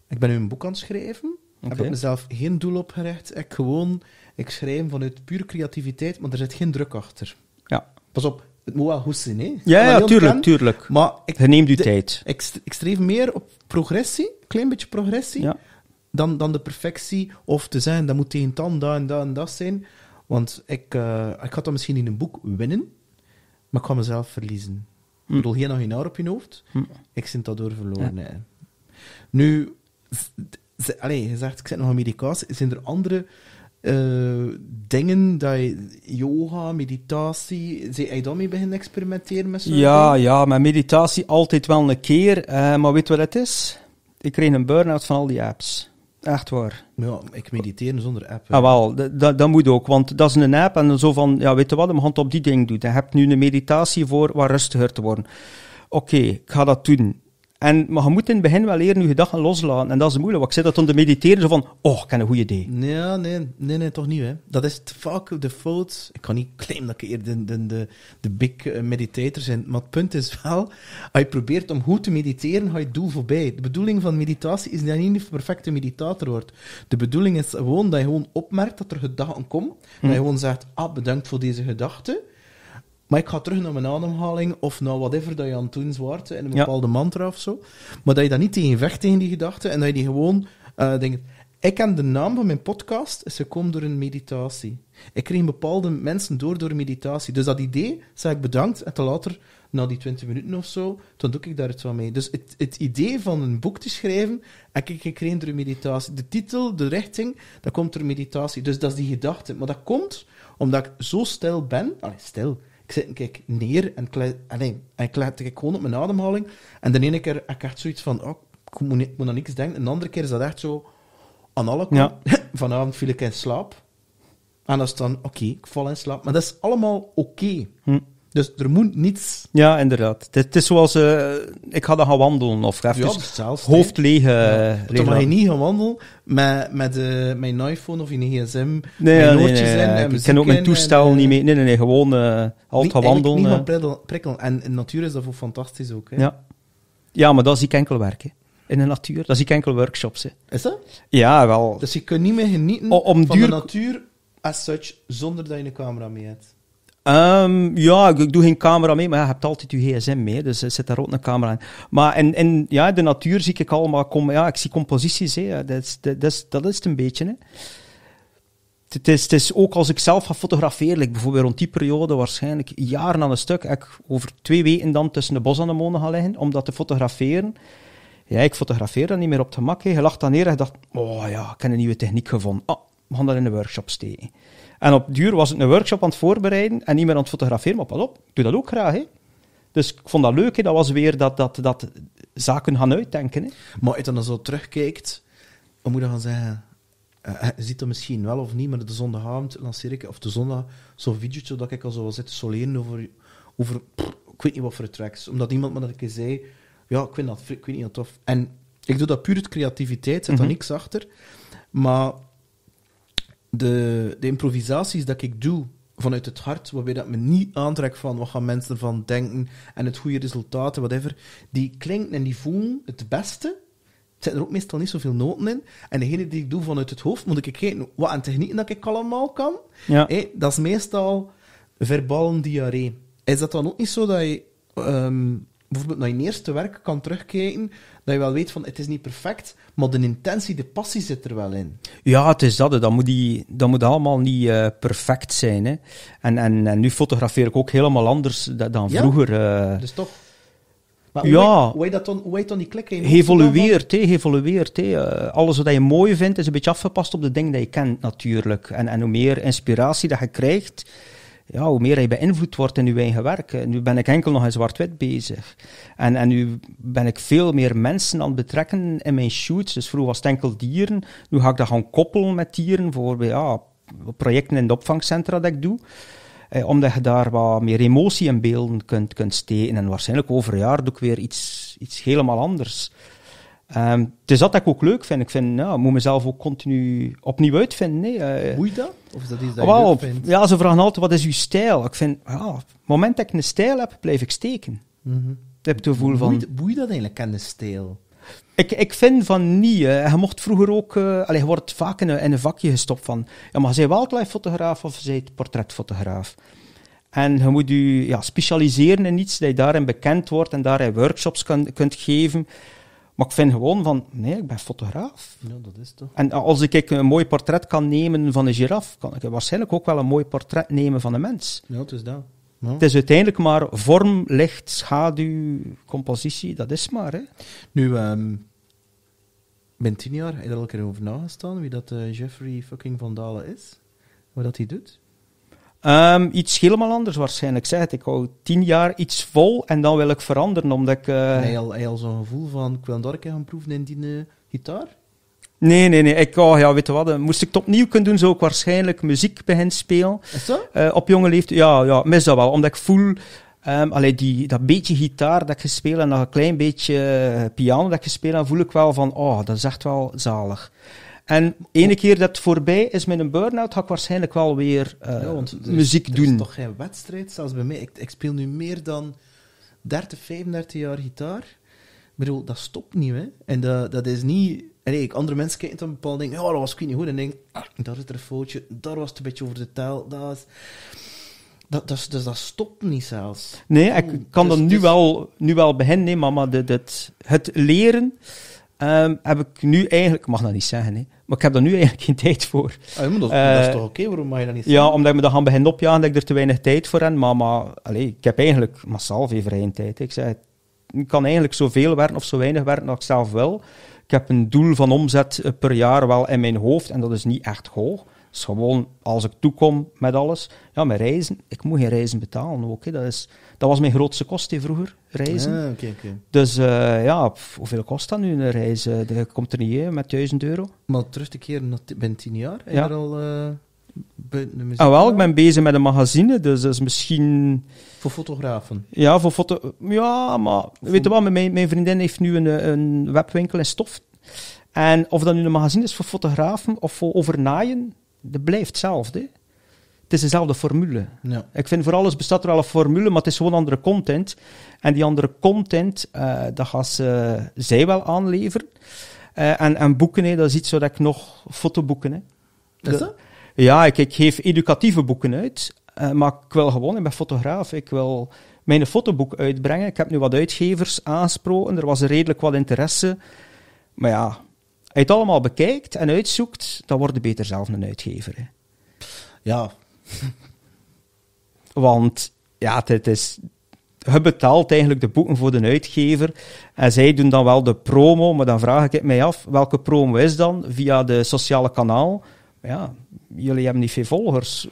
ik ben nu een boek aan het schrijven, heb ik mezelf geen doel opgericht. Ik gewoon, ik schrijf vanuit pure creativiteit, maar er zit geen druk achter. Ja. Pas op, het moet wel goed zijn, hè? Ja, ja tuurlijk, tuurlijk. Maar ik, neemt uw tijd. Ik, ik, streef meer op progressie, een klein beetje progressie, dan, dan de perfectie. Of te zijn, dat moet tegen dan, dat en dat en dat zijn. Want ik, eh, ik ga dat misschien in een boek winnen, maar ik ga mezelf verliezen. Ik hm. bedoel, geen aginaar op je hoofd. Hm. Ik zit daardoor verloren. Ja. Nu, allez, je zegt, ik zit nog aan medicatie. Zijn er andere eh, dingen dat je yoga, meditatie, zijn je daarmee beginnen experimenteren met Ja, ding? ja, met meditatie altijd wel een keer. Eh, maar weet wat het is? Ik kreeg een burn-out van al die apps. Echt waar. Ja, ik mediteer zonder app. Ah, wel, dat, dat moet ook, want dat is een app en zo van, ja, weet je wat, Mijn hand op die ding doet. Je hebt nu een meditatie voor wat rustiger te worden. Oké, ik ga dat doen. En, maar je moet in het begin wel leren je gedachten loslaten. En dat is moeilijk, Wat ik zit dat om te mediteren, zo van, oh, ik heb een goede idee. Nee, nee, nee, nee, toch niet, hè. Dat is vaak de fout. Ik kan niet claimen dat ik eerder de, de, de, de, big eh, meditator ben, maar het punt is wel, als je probeert om goed te mediteren, ga je het doel voorbij. De bedoeling van meditatie is dat je niet de perfecte meditator wordt. De bedoeling is gewoon dat je gewoon opmerkt dat er gedachten komen, en dat je hm. gewoon zegt, ah, bedankt voor deze gedachte, maar ik ga terug naar mijn ademhaling of naar whatever dat je aan het doen zwaart in een bepaalde mantra of zo. Maar dat je daar niet tegen vecht, tegen die gedachte, en dat je die gewoon eh, denkt... Ik ken de naam van mijn podcast, ze komt door een meditatie. Ik kreeg bepaalde mensen door door meditatie. Dus dat idee zei ik bedankt. En te later, na die 20 minuten of zo, dan doe ik daar iets van mee. Dus het, het idee van een boek te schrijven, heb ik gekregen door meditatie. De titel, de richting, dat komt door meditatie. Dus dat is die gedachte. Maar dat komt omdat ik zo stil ben. Allee, stil. Ik zit een keer neer en ik, en ik let gewoon op mijn ademhaling. En de ene keer heb ik echt zoiets van, oh, ik moet, niet, aan niks denken. En de andere keer is dat echt zo aan alle [LAUGHS] Vanavond viel ik in slaap. En dat is dan, oké, ik val in slaap. Maar dat is allemaal oké. Hm. Dus er moet niets. Ja, inderdaad. Het, is zoals uh, ik ga dan gaan wandelen of even ja, hoofd leeg. Eh, dan mag je niet gaan wandelen met, met uh, eh, mijn iPhone of je gsm. Nee, nee, nee, Ik ken ook mijn toestel niet mee. Nee, nee, Gewoon uh, altijd gaan wandelen. Niet gaan prikkelen. En in natuur is dat ook fantastisch ook. Hè? Ja. ja, maar dat zie ik enkel werken in de natuur. Dat zie ik enkel workshops. Hè. Is dat? Ja, wel. Dus je kunt niet meer genieten om van de natuur as such zonder dat je een camera mee hebt. Ehm, ja, ik, doe geen camera mee, maar je hebt altijd je gsm mee, dus er eh, zit daar ook een camera in. Maar en, ja, de natuur zie ik allemaal, kom, ja, ik zie composities, hè. Dat, is, dat, is, dat is het een beetje. Het is, het is ook als ik zelf ga fotograferen, ik bijvoorbeeld rond die periode, waarschijnlijk jaren aan een stuk, ik over twee weken dan tussen de bos en de molen ga liggen om dat te fotograferen. Ja, ik fotografeer dat niet meer op het gemak. Hè. Je lag dan neer en je dacht, oh ja, ik heb een nieuwe techniek gevonden. Oh, we gaan dat in de workshop steken. En op duur was het een workshop aan het voorbereiden en niet meer aan het fotograferen. Maar pas op, ik doe dat ook graag. Hè. Dus ik vond dat leuk. Hè. Dat was weer dat, dat, dat zaken gaan uitdenken. Hè. Maar als je dan zo terugkijkt, dan moet je dan zeggen? je eh, eh, ziet dat misschien wel of niet, maar de zondagavond lanceer ik, of de zondag, zo'n video's, dat ik al zo zit te soleren over, over ik weet niet wat voor tracks. Omdat iemand me dat ik keer zei, ja, ik vind dat, ik weet niet wat tof. En ik doe dat puur uit creativiteit, zit daar mm niks achter. Maar de, de improvisaties dat ik doe vanuit het hart, waarbij dat me niet aantrekt van wat gaan mensen ervan denken en het goede resultaat whatever, die klinken en die voelen het beste. Er zitten er ook meestal niet zoveel noten in. En degene die ik doe vanuit het hoofd, moet ik kijken wat aan technieken dat ik allemaal kan. Ja. dat is meestal verbal diarree. Is dat dan ook niet zo dat je ehm, bijvoorbeeld naar je eerste werk kan terugkijken, dat je wel weet van het is niet perfect, maar de intentie, de passie zit er wel in. Ja, het is dat. Dat moet, die, dat moet allemaal niet eh, perfect zijn. Hè. En, en, en, nu fotografeer ik ook helemaal anders dan ja? vroeger. Eh. Dus toch? Maar hoe ja. Heet, hoe dat dan, hoe heet dan die klik in? Evolueert, evolueert. Eh, alles wat je mooi vindt is een beetje afgepast op de ding dat je kent natuurlijk. En, en hoe meer inspiratie dat je krijgt, ja, hoe meer je beïnvloed wordt in je eigen werk. Nu ben ik enkel nog in zwart-wit bezig. En, en nu ben ik veel meer mensen aan het betrekken in mijn shoots. Dus vroeger was het enkel dieren. Nu ga ik dat gaan koppelen met dieren voor ja, projecten in de opvangcentra dat ik doe. Eh, omdat je daar wat meer emotie in beelden kunt, kunt steken. En waarschijnlijk over een jaar doe ik weer iets, iets helemaal anders. Um, dus dat ik ook leuk vind. Ik vind, nou, moet mezelf ook continu opnieuw uitvinden. Nee. Moet eh. je dat? Of is dat iets dat je vindt? Ja, ze vragen altijd, wat is uw stijl? Ik vind, ja, op het moment dat ik een stijl heb, blijf ik steken. Mm heb het gevoel van... Boeit, dat eigenlijk aan de stijl? Ik, ik vind van niet. Je mocht vroeger ook... Eh, allez, je wordt vaak in een, vakje gestopt van... Ja, maar zij wildlife-fotograaf of zij portretfotograaf? En je moet je ja, specialiseren in iets dat je daarin bekend wordt en daarin workshops kan, kunt geven. Maar ik vind gewoon van, nee, ik ben fotograaf. Ja, dat is toch. En als ik een mooi portret kan nemen van een giraf, kan ik waarschijnlijk ook wel een mooi portret nemen van een mens. Ja, het is dat. Het is uiteindelijk maar vorm, licht, schaduw, compositie, dat is maar. Hè. Nu, um, ben tien jaar, heb je er al een keer over nagestaan wie dat eh, Jeffrey fucking Van Dalen is? Wat dat hij doet? Ehm, iets helemaal anders waarschijnlijk. Zeg Ik hou tien jaar iets vol en dan wil ik veranderen, omdat ik... Uh... al, zo'n gevoel van, ik wil een dorpje gaan proeven in die eh, gitaar? Nee, nee, nee. Ik, oh, ja, weet je wat, eh, moest ik het opnieuw kunnen doen, zou ik waarschijnlijk muziek hen spelen. Is dat? op jonge leeftijd. Ja, ja, mis dat wel. Omdat ik voel... Um, die, dat beetje gitaar dat ik speelt en dat klein beetje piano dat ik speelt, dan voel ik wel van, oh, dat is echt wel zalig. En ene keer dat voorbij is met een burn-out, ga ik waarschijnlijk wel weer uh, ja, want muziek doen. Het is toch geen wedstrijd, zelfs bij mij. Ik, speel nu meer dan 30, 35 jaar gitaar. Ik bedoel, dat stopt niet, hè. En dat, is niet... ik andere mensen kijken dan een bepaalde ding. Ja, dat was ik niet goed. En denk ah, daar is er een foutje. Daar was het een beetje over de taal. Dat is... Dat, dus dat stopt niet zelfs. Nee, ik kan dus, dat nu, dus- wel, nu wel beginnen, nee, mama. dit, het leren Ehm, heb ik nu eigenlijk, ik mag dat niet zeggen, hè, maar ik heb er nu eigenlijk geen tijd voor. Ah, eh, dat, is toch oké, waarom mag je dat niet zeggen? Ja, omdat ik me dan gaan beginnen opjagen dat ik er te weinig tijd voor heb. Maar, maar allez, ik heb eigenlijk massaal veel vrije tijd. Ik ik kan eigenlijk zoveel werken of zo weinig werken als ik zelf wil. Ik heb een doel van omzet eh, per jaar wel in mijn hoofd en dat is niet echt hoog. Het is gewoon als ik toekom met alles. Ja, mijn reizen, ik moet geen reizen betalen Oké, Dat is, dat was mijn grootste kost vroeger, reizen. Ah, dus eh, ja, hoeveel kost dat nu, een reis? Eh, dat komt er niet met 1000 euro. Maar terug te keren, naar ben tien jaar, ja. je al... Uh, de ah, wel, ik ben bezig met een magazine, dus is misschien... Voor fotografen? Ja, voor foto... Ja, maar weet je wat? mijn, mijn vriendin heeft nu een, een webwinkel in stof. En of dat nu een magazine is voor fotografen of voor overnaaien, dat blijft hetzelfde het is dezelfde formule. Ja. Ik vind voor alles bestaat er wel een formule, maar het is gewoon andere content. En die andere content, eh, dat gaan ze, eh, zij wel aanleveren. Eh, en, en, boeken, dat is iets wat ik nog... Fotoboeken, hè. is dat? Ja, ik, geef educatieve boeken uit. maar ik wil gewoon, ik ben fotograaf, ik wil mijn fotoboek uitbrengen. Ik heb nu wat uitgevers aansproken, er was redelijk wat interesse. Maar ja, als je het allemaal bekijkt en uitzoekt, dan worden beter zelf een uitgever, Ja, [LAUGHS] Want ja, het is, je betaalt eigenlijk de boeken voor de uitgever. En zij doen dan wel de promo, maar dan vraag ik het mij af, welke promo is dan? Via de sociale kanaal? Ja, jullie hebben niet veel volgers.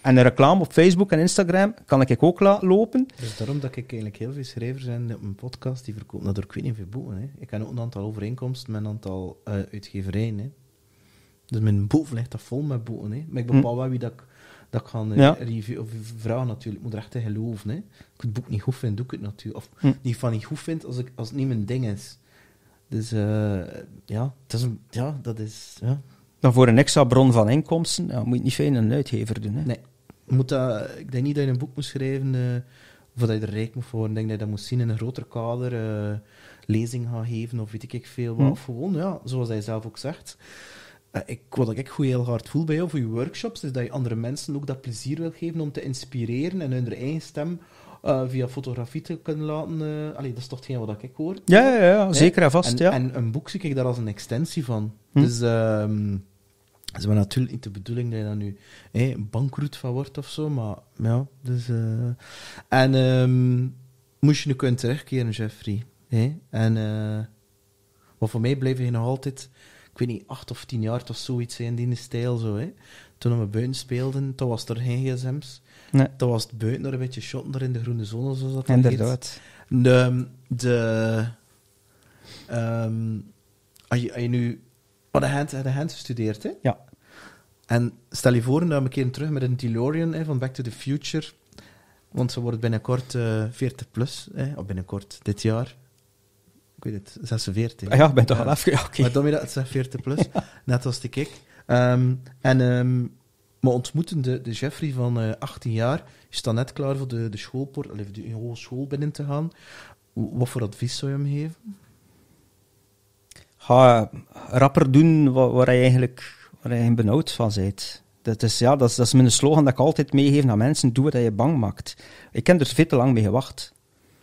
En de reclame op Facebook en Instagram kan ik ook laten lopen. Dus daarom dat ik eigenlijk heel veel schrijvers heb op mijn podcast, die verkopen dat ik weet niet veel boeken. Ik heb ook een aantal overeenkomsten met een aantal eh, uitgeverijen. Dus mijn boven ligt dat vol met boeken. Maar ik bepaal hm. wel wie dat ik dat ik een eh, review, of vragen natuurlijk. Ik moet er echt in geloven. Hè. Als ik het boek niet goed vind, doe ik het natuurlijk. Of hm. niet van niet goed vind, als, ik, als het niet mijn ding is. Dus eh, ja, dat is ja, dat is... Ja. Dan voor een extra bron van inkomsten ja, moet je niet veel in een uitgever doen. Hè? Nee. Moet dat, eh, ik denk niet dat je een boek moet schrijven uh, dat je er rijk moet voor. Ik denk dat je dat moet zien in een groter kader. lezing gaan geven of weet ik veel wat. Hm. Of gewoon, ja, zoals hij zelf ook zegt... Eh, ik, wat ik goed heel hard voel bij jou voor je workshops, is dat je andere mensen ook dat plezier wil geven om te inspireren en hun eigen stem eh, via fotografie te kunnen laten. Eh, dat is toch hetgeen wat ik hoor. Ja, ja, ja zeker en vast. En, ja. en een boek zie ik daar als een extensie van. Hm. Dus. Um, is natuurlijk niet de bedoeling dat je daar nu bankroet van wordt of zo, maar ja, dus... en ehm, moest je nu kunnen terugkeren, Jeffrey. En wat voor mij blijf je nog altijd ik weet niet, acht of tien jaar of zoiets in die stijl. Zo, hè. Toen we buiten speelden, toen was er geen gsm's. Nee. Toen was het buiten een beetje shotten er in de groene zone, zoals dat Inderdaad. De... de ehm, als, je, als je nu... Oh, de hand, de hand gestudeerd, hè? Ja. En stel je voor, nou een keer terug met een DeLorean hè, van Back to the Future. Want ze wordt binnenkort uh, eh, 40 plus, hè, of binnenkort dit jaar ik weet het, 46. Ah ja, bij de af half, ja, okay. Maar dan het is 40 plus, [LAUGHS] net als de ik. Ehm, en we ehm, ontmoeten de, de Jeffrey van uh, eh, 18 jaar. Is dan net klaar voor de, de schoolpoort, of de hogeschool binnen te gaan. Wat voor advies zou je hem geven? Ga eh, rapper doen waar, je eigenlijk waar je benauwd van bent. Dat is, ja, dat, is, dat is mijn slogan dat ik altijd meegeef naar mensen. Doe wat je bang maakt. Ik heb er veel te lang mee gewacht.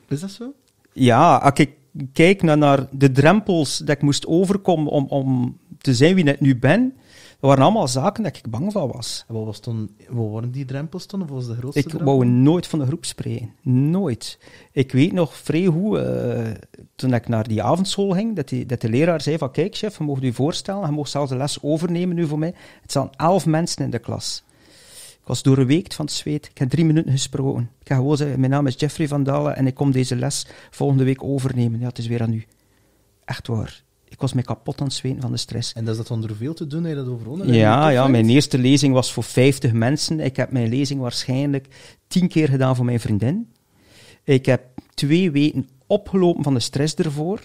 Is dat zo? Ja, ik kijk naar, de drempels dat ik moest overkomen om, om te zijn wie ik nu ben, dat waren allemaal zaken dat ik bang van was. En wat, was toen, wat waren die drempels toen? Of was de grootste Ik wou nooit van de groep spreken. Nooit. Ik weet nog vrij hoe, eh, toen ik naar die avondschool ging, dat, die, dat de leraar zei van, kijk chef, je mag je voorstellen, je mag zelfs de les overnemen nu voor mij. Het zijn elf mensen in de klas. Ik was doorweekt van het zweet. Ik heb drie minuten gesproken. Ik ga gewoon zeggen, mijn naam is Jeffrey van Dalen en ik kom deze les volgende week overnemen. Ja, het is weer aan u. Echt waar. Ik was me kapot aan het zweten van de stress. En dat is dat onder veel te doen, heb je dat overwonnen? Ja, ja, mijn eerste lezing was voor 50 mensen. Ik heb mijn lezing waarschijnlijk tien keer gedaan voor mijn vriendin. Ik heb twee weken opgelopen van de stress ervoor.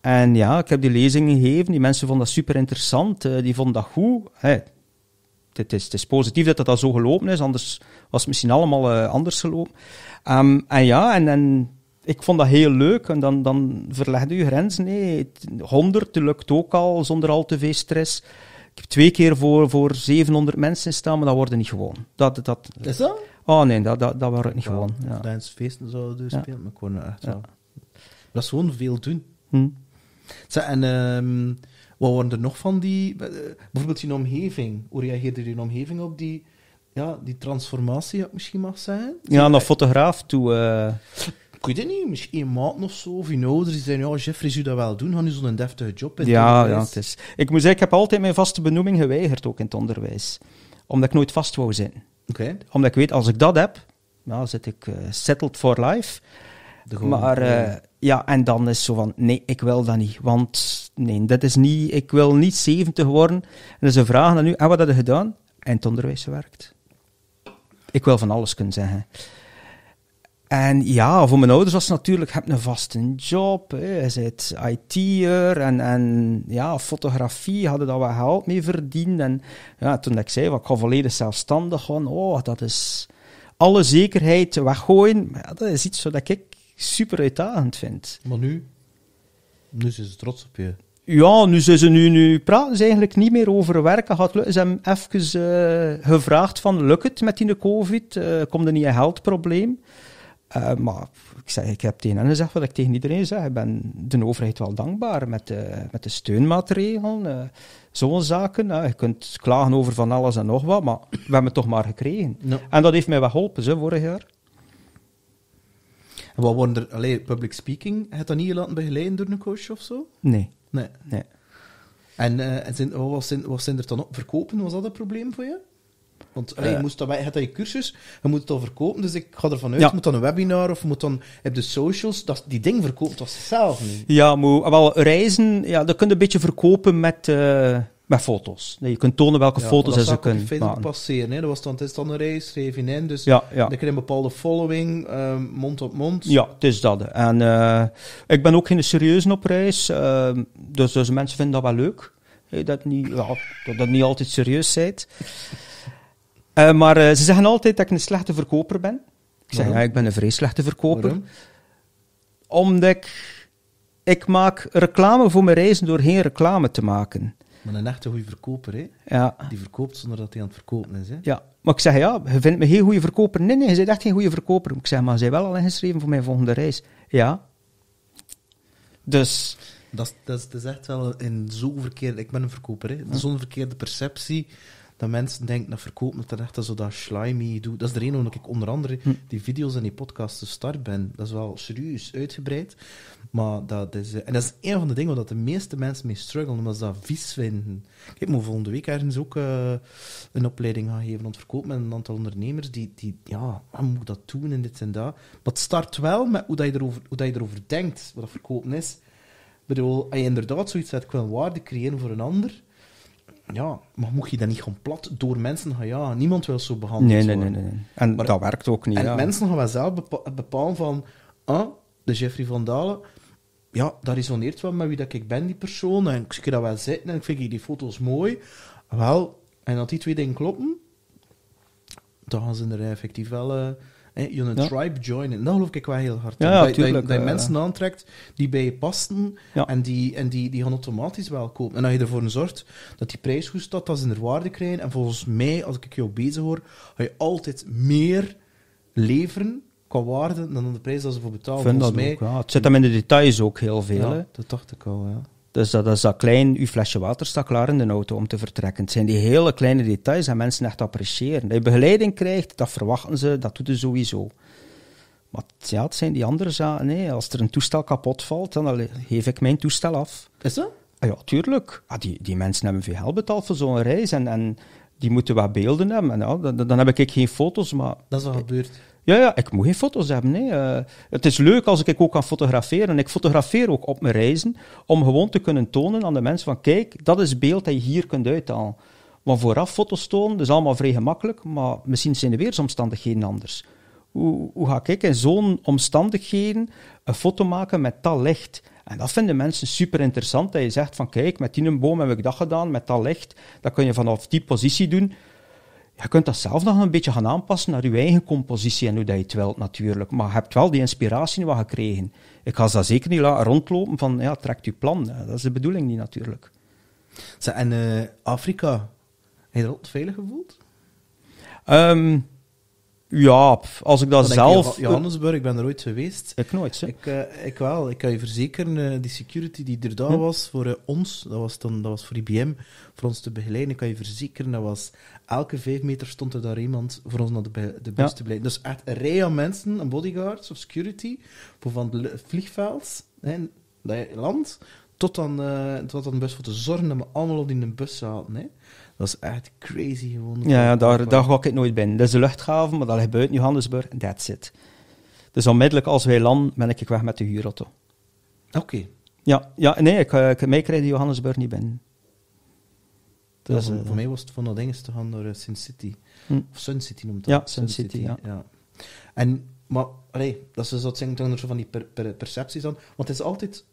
En ja, ik heb die lezingen gegeven. Die mensen vonden dat super interessant. Eh, die vonden dat goed het is, positief dat dat zo gelopen is, anders was het misschien allemaal eh, anders gelopen. Ehm, en ja, en, ik vond dat heel leuk. En dan, dan verlegde je grenzen. Nee, 100 lukt ook al zonder al te veel stress. Ik heb twee keer voor, voor 700 mensen staan, maar dat wordt niet gewoon. Dat, dat, is dat? Oh nee, dat, dat, dat wordt niet ja, gewoon. Ja. feesten zouden dus spelen, maar gewoon. echt Dat is gewoon veel doen. Hm. en... Ehm, wat worden er nog van die... Eh, bijvoorbeeld je omgeving. Hoe reageerde je omgeving op die, ja, die transformatie, dat misschien mag zijn? Ja, naar fotograaf toe... Uh... Ik weet niet, misschien een maand of zo, of je ouders die zeiden, ja, Jeffrey, zou dat wel doen? Ga nu zo'n deftige job in ja, Ja, is... Ik moet zeggen, ik heb altijd mijn vaste benoeming geweigerd, ook in het onderwijs. Omdat ik nooit vast wou zijn. Okay. Omdat ik weet, als ik dat heb, nou, zit ik eh, settled for life maar eh, ja, en dan is zo van, nee, ik wil dat niet. Want nee, dit is niet, ik wil niet 70 worden. En dus ze vragen dan nu, en ah, wat heb je gedaan? En het onderwijs gewerkt. Ik wil van alles kunnen zeggen. En ja, voor mijn ouders was het natuurlijk, heb een vaste job, je bent IT'er en, en ja, fotografie hadden daar wat geld mee verdiend. En ja, toen ik zei, wat, ik ga volledig zelfstandig gaan, oh, dat is alle zekerheid weggooien. Ja, dat is iets wat ik super uitdagend vind. Maar nu, nu zijn ze trots op je. Ja, nu, zijn ze nu, nu praten ze eigenlijk niet meer over werken. Had, ze hebben even uh, gevraagd van, lukt het met die covid? Eh, komt er niet een geldprobleem? Uh, eh, maar ik, zeg, ik heb tegen hen gezegd wat ik tegen iedereen zeg. Ik ben de overheid wel dankbaar met de, met de steunmaatregelen. Zo'n zaken. Nou, je kunt klagen over van alles en nog wat, maar we hebben het toch maar gekregen. En dat heeft mij wel geholpen, zo, vorig jaar. En wat worden er, alleen public speaking, heb je dat niet laten begeleiden door een coach of zo? Nee. Nee. nee. En, eh, en zijn, wat, zijn, wat zijn er dan op? Verkopen, was dat een probleem voor je? Want allee, je, eh. moest dat, je hebt dat je cursus, je moet het al verkopen, dus ik ga ervan uit, je moet dan een webinar of moet dan heb de socials, dat, die ding verkoopt als zelf niet. Ja, maar wel, reizen, ja, dat kun je een beetje verkopen met... Eh, met foto's. Nee, je kunt tonen welke foto's ze kunnen passeren. Hè? Dat was dan, het is dan een reis, schreef in. Dus ja, ja. dan krijg je een bepaalde following, ehm, mond op mond. Ja, het is dat. En eh, ik ben ook geen serieuze op reis. Ehm, dus, dus mensen vinden dat wel leuk. dat, niet, dat, niet altijd serieus zijt. Eh, maar eh, ze zeggen altijd dat ik een slechte verkoper ben. Ik zeg, ja, ik ben een vrij slechte verkoper. Omdat ik maak reclame voor mijn reizen door geen reclame te maken. Maar een echte goede verkoper, hè? Ja. die verkoopt zonder dat hij aan het verkopen is. Hè? Ja, maar ik zeg ja, je vindt me geen goede verkoper. Nee, nee, je bent echt geen goede verkoper. Ik zeg, maar ze wel al ingeschreven voor mijn volgende reis. Ja. Dus. Dat, is echt wel een zo verkeerde. Ik ben een verkoper, hè? Zo'n verkeerde perceptie dat mensen denken dat verkopen dat echt zo dat slimy doet. Dat is de reden waarom ik onder andere hm. die video's en die podcasts te start ben. Dat is wel serieus uitgebreid. Maar dat is, eh, en dat is een van de dingen waar de meeste mensen mee struggelen, omdat ze dat vies vinden. Ik moet volgende week ergens ook eh, een opleiding gaan geven aan verkopen met een aantal ondernemers die, die ja, wat moet ik dat doen en dit en dat. Maar het start wel met hoe, dat je, erover, hoe dat je erover denkt, wat dat verkopen is. Ik bedoel, als je inderdaad zoiets hebt, ik wil waarde creëren voor een ander, ja, maar moet je dat niet gewoon plat door mensen gaan ja, Niemand wil zo behandeld nee, nee, worden. Nee, nee, nee. En dat werkt ook niet. En mensen gaan wel zelf bepalen van, ah, de Jeffrey van Dalen, ja, dat resoneert wel met wie dat ik ben, die persoon. En ik zie dat wel zitten en ik vind die foto's mooi. Wel, en dat die twee dingen kloppen, dan gaan ze er effectief wel... Eh, je een tribe joinen. Dat geloof ik wel heel hard. Ja, dat, dat, je eh, mensen aantrekt die bij je passen en, die, en die, die gaan automatisch wel komen. En dat je ervoor zorgt dat die prijs goed staat, dat ze er waarde krijgen. En volgens mij, als ik jou bezig hoor, ga je altijd meer leveren qua waarde dan de prijs dat ze voor betalen. Vind dat mij... ook, ja. Het zit hem in de details ook heel veel. Ja, dat dacht ik al, ja. Dus dat is dat klein, uw flesje water staat klaar in de auto om te vertrekken. Het zijn die hele kleine details dat mensen echt appreciëren. Dat je begeleiding krijgt, dat verwachten ze, dat doet ze sowieso. Maar ja, het zijn die andere zaken. Nee, als er een toestel kapot valt, dan geef ik mijn toestel af. Is dat? Ah, ja, tuurlijk. Ah, die, die mensen hebben veel geld betaald voor zo'n reis en, en die moeten wat beelden hebben. En, dan, dan, heb ik geen foto's, maar... Dat is wat gebeurd. Ja, ja, ik moet geen foto's hebben. Eh, het is leuk als ik ook kan fotograferen. Ik fotografeer ook op mijn reizen om gewoon te kunnen tonen aan de mensen van kijk, dat is beeld dat je hier kunt uithalen. Want vooraf foto's tonen, dat is allemaal vrij gemakkelijk, maar misschien zijn de weersomstandigheden anders. Hoe, hoe ga ik in zo'n omstandigheden een foto maken met dat licht? En dat vinden mensen super interessant, dat je zegt van kijk, met die boom heb ik dat gedaan, met dat licht, dat kun je vanaf die positie doen je kunt dat zelf nog een beetje gaan aanpassen naar je eigen compositie en hoe dat je het wilt natuurlijk. Maar je hebt wel die inspiratie wat gekregen. Ik ga ze zeker niet laten rondlopen van ja, trekt je plan. Dat is de bedoeling niet natuurlijk. En eh, Afrika, heb je dat veilig gevoeld? Ehm, ja, als ik dat zelf... Ik, Johannesburg, ik ben er ooit geweest. Ik nooit, Ik, eh, ik wel. Ik kan je verzekeren, eh, die security die er daar hm? was voor eh, ons, dat was, dan, dat was voor IBM, voor ons te begeleiden, ik kan je verzekeren, dat was... Elke vijf meter stond er daar iemand voor ons naar de, bus te blijven. Dus echt een rij aan mensen, een bodyguards of security, van het vliegveld, hè, land, tot dan tot aan de voor te zorgen dat we allemaal op de bus zaten, hè. Dat is echt crazy gewoon. Ja, daar, daar ga ik nooit binnen. Dat is de luchthaven, maar dat ligt buiten Johannesburg. That's it. Dus onmiddellijk als wij landen, ben ik weg met de huurauto. Oké. Ja, ja, nee, ik, eh, ik, mij krijg je Johannesburg niet binnen. Dus, eh, voor, mij was het van dat Engels te gaan naar eh, Sin City. Hm. Of Sun City noemt dat. Ja, Sun, City, ja. En, maar, nee, dat is dus dat zijn van die percepties dan. Want het is altijd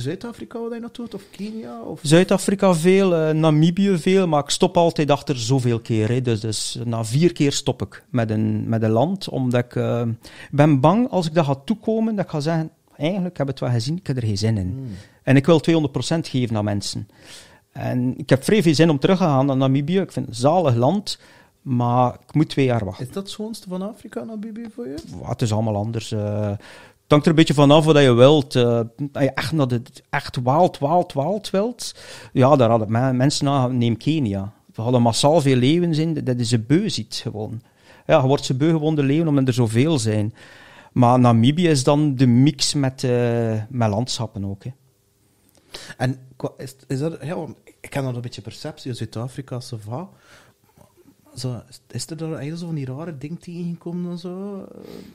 Zuid-Afrika wat je naartoe gaat? Of Kenia? Of... Zuid-Afrika veel, uh, Namibië veel, maar ik stop altijd achter zoveel keer. Hè. Dus, dus na vier keer stop ik met een, met een land, omdat ik eh, ben bang als ik dat ga toekomen, dat ik ga zeggen, eigenlijk heb ik het wel gezien, ik heb er geen zin in. Hmm. En ik wil 200% geven aan mensen. En ik heb vrij veel zin om terug te gaan naar Namibië. Ik vind het een zalig land. Maar ik moet twee jaar wachten. Is dat het schoonste van Afrika, Namibië, voor je? Wat het is allemaal anders. Eh. Het hangt er een beetje vanaf wat je wilt. Uh, echt dat het echt wild, wild, wild wilt. Ja, daar hadden mensen aan. Neem Kenia. We hadden massaal veel leeuwen in. Dat is een beu ziet gewoon. Ja, wordt ze beu gewoon de leeuwen omdat er zoveel zijn. Maar Namibië is dan de mix met, eh, met landschappen ook. Hè. En is, is dat, ja, ik heb nog een beetje perceptie in Zuid-Afrika, Sava. Zo, is er daar eigenlijk zo van die rare dingen tegengekomen? Zo?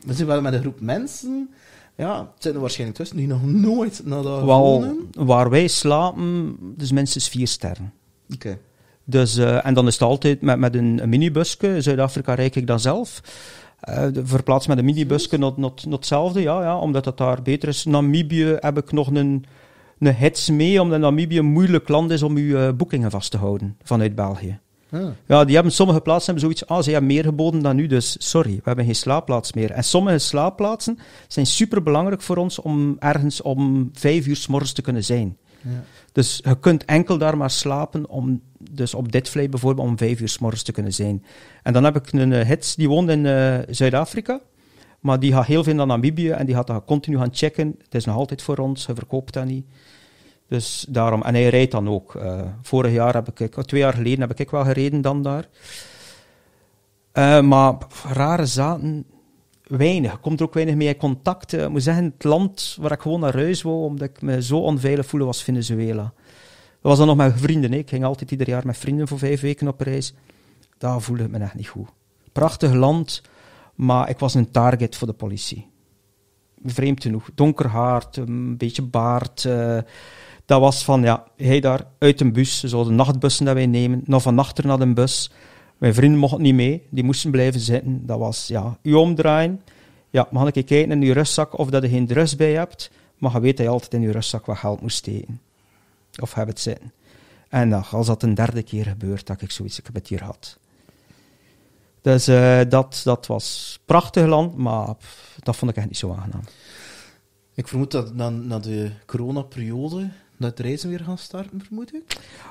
We zijn wel met een groep mensen ja, het zijn er waarschijnlijk tussen die nog nooit naar dat Waar wij slapen, dus minstens vier sterren. Oké. Dus, eh, en dan is het altijd met, met een, een minibusje. Zuid-Afrika rijk ik dan zelf. Uh, verplaatst met een minibusje not, not, not hetzelfde, ja, ja, omdat dat daar beter is. Namibië heb ik nog een, een hits mee, omdat Namibië een moeilijk land is om je eh, boekingen vast te houden vanuit België. Ah. Ja. die hebben sommige plaatsen hebben zoiets. Ah, ze hebben meer geboden dan nu, dus sorry, we hebben geen slaapplaats meer. En sommige slaapplaatsen zijn super belangrijk voor ons om ergens om vijf uur s morgens te kunnen zijn. Ja. Dus je kunt enkel daar maar slapen om, dus op dit vlei bijvoorbeeld, om vijf uur s morgens te kunnen zijn. En dan heb ik een eh, hits die woont in eh, Zuid-Afrika. Maar die gaat heel veel naar Namibië en die gaat dat continu gaan checken. Het is nog altijd voor ons, ze verkoopt dat niet. Dus daarom. En hij rijdt dan ook. Eh, vorig jaar heb ik, twee jaar geleden heb ik wel gereden dan daar. Eh, maar rare zaten, weinig. Komt er ook weinig mee in contact. Eh, ik moet zeggen, het land waar ik gewoon naar huis wou, omdat ik me zo onveilig voelde, was Venezuela. Dat was dan nog met vrienden. Ik ging altijd ieder jaar met vrienden voor vijf weken op reis. Daar voelde ik me echt niet goed. Prachtig land, maar ik was een target voor de politie. Vreemd genoeg. Donker haar, een beetje baard dat was van, ja, hij daar uit een bus, zo de nachtbussen dat wij nemen, nog van achter naar de bus. Mijn vrienden mochten niet mee, die moesten blijven zitten. Dat was, ja, u omdraaien. Ja, mag ik kijken in uw rustzak of dat je geen rust bij hebt? Maar je weet dat je altijd in je rustzak wat geld moest steken. Of heb het zitten. En als dat een derde keer gebeurt, dat ik zoiets, ik heb het hier had. Dus eh, dat, dat was prachtig land, maar dat vond ik echt niet zo aangenaam. Ik vermoed dat na, na de coronaperiode het reizen weer gaan starten, vermoed ik?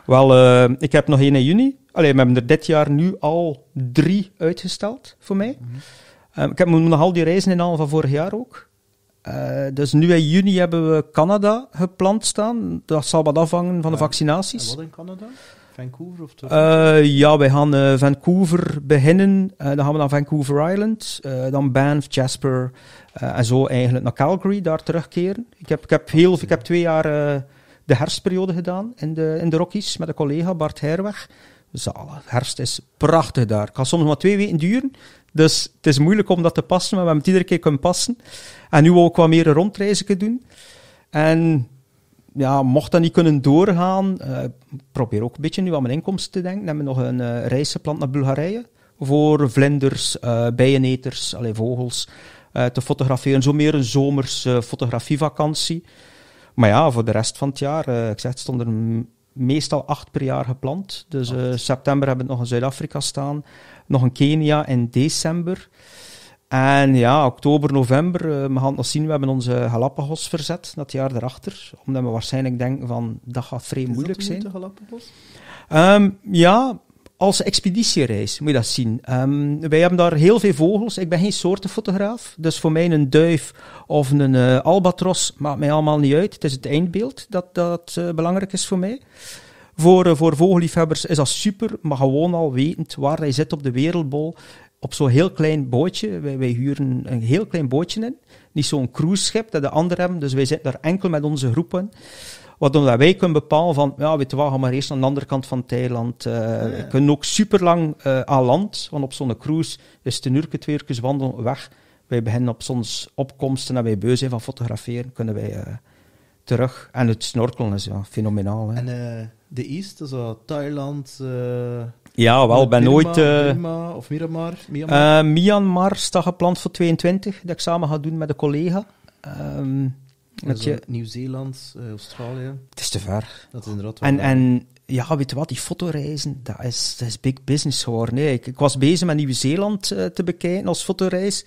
Wel, eh, ik heb nog één in juni. Alleen we hebben er dit jaar nu al drie uitgesteld voor mij. Mhm. Ehm, ik heb nog al die reizen in al van vorig jaar ook. Eh, dus nu in juni hebben we Canada gepland staan. Dat zal wat afhangen van de vaccinaties. wat in Canada? Vancouver of eh, ja, wij gaan Vancouver beginnen. dan gaan we naar Vancouver Island. dan Banff, Jasper. en zo eigenlijk naar Calgary, daar terugkeren. Ik heb, ik heb, heel, ik heb twee jaar de herfstperiode gedaan in de, in de Rockies met een collega, Bart Herweg. Zalig. Dus herfst is prachtig daar. Het kan soms maar twee weken duren. Dus het is moeilijk om dat te passen, maar we hebben het iedere keer kunnen passen. En nu wil ik wat meer een kunnen doen. En ja, mocht dat niet kunnen doorgaan, eh, probeer ook een beetje nu aan mijn inkomsten te denken. Dan hebben we nog een uh, eh, reis gepland naar Bulgarije. Voor vlinders, eh, bijeneters, alle vogels te fotograferen. Zo meer een zomers fotografievakantie. Maar ja, voor de rest van het jaar, eh, ik zeg, het stond er meestal acht per jaar gepland. Dus uh, september hebben we nog een Zuid-Afrika staan, nog een Kenia in december. En ja, oktober, november, eh, we gaan het nog zien, we hebben onze Galapagos verzet dat jaar erachter. Omdat we waarschijnlijk denken van, dat gaat vrij moeilijk dat De Galapagos? Ehm, ja, als expeditiereis moet je dat zien. Ehm, wij hebben daar heel veel vogels. Ik ben geen soortenfotograaf. Dus voor mij een duif of een eh, albatros maakt mij allemaal niet uit. Het is het eindbeeld dat, dat eh, belangrijk is voor mij. Voor, eh, voor vogelliefhebbers is dat super, maar gewoon al wetend waar hij zit op de wereldbol. Op zo'n heel klein bootje. Wij, wij huren een heel klein bootje in. Niet zo'n cruiseschip dat de anderen hebben. Dus wij zitten daar enkel met onze groepen. Waardoor wij kunnen bepalen van, ja, weet je wat, ga maar eerst aan de andere kant van Thailand. Eh, we kunnen ook super lang eh, aan land, want op zo'n cruise is het een uur, twee uur wandelen, weg. Wij beginnen op opkomsten en wij beu zijn van fotograferen, kunnen wij eh, terug. En het snorkelen is ja, fenomenaal. En de East, dus Thailand... ja, wel, ben ooit... nooit... Myanmar of Myanmar? Myanmar, Myanmar staat gepland voor 22, dat ik samen ga doen met een collega. Ehm, met Nieuw-Zeeland, eh, Australië. Het is te ver. Dat is inderdaad en, en ja, weet je wat, die fotoreizen, dat is, big business geworden. Nee, ik, was bezig met Nieuw-Zeeland eh, te bekijken als fotoreis.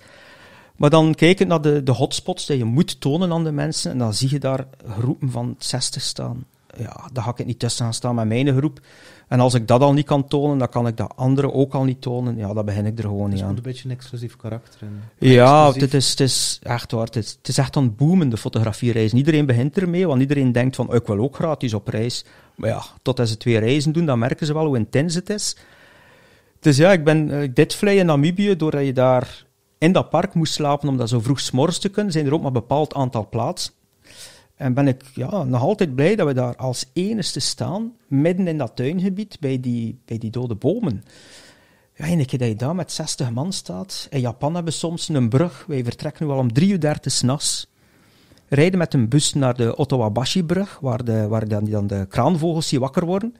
Maar dan kijk naar de, de hotspots die je moet tonen aan de mensen. En dan zie je daar groepen van 60 staan. Ja, daar ga ik niet tussen gaan staan met mijn groep. En als ik dat al niet kan tonen, dan kan ik dat anderen ook al niet tonen. Ja, dan begin ik er gewoon niet aan. een beetje een exclusief karakter. En ja, het is, echt waar. Het is, het is echt een boemende fotografiereis. Iedereen begint ermee, want iedereen denkt van, ik wil ook gratis op reis. Maar ja, tot ze twee reizen doen, dan merken ze wel hoe intens het is. Dus ja, ik ben eh, dit vlei in Namibië, doordat je daar in dat park moest slapen, omdat zo vroeg s'morgens te kunnen, zijn er ook maar een bepaald aantal plaatsen. En ben ik ja, nog altijd blij dat we daar als enigste staan, midden in dat tuingebied, bij die, bij die dode bomen. Ja, en dat je daar met 60 man staat. In Japan hebben we soms een brug. Wij vertrekken nu al om 3 uur s'nachts. Rijden met een bus naar de Ottawabashi-brug, waar, de, waar dan, dan de kraanvogels die wakker worden.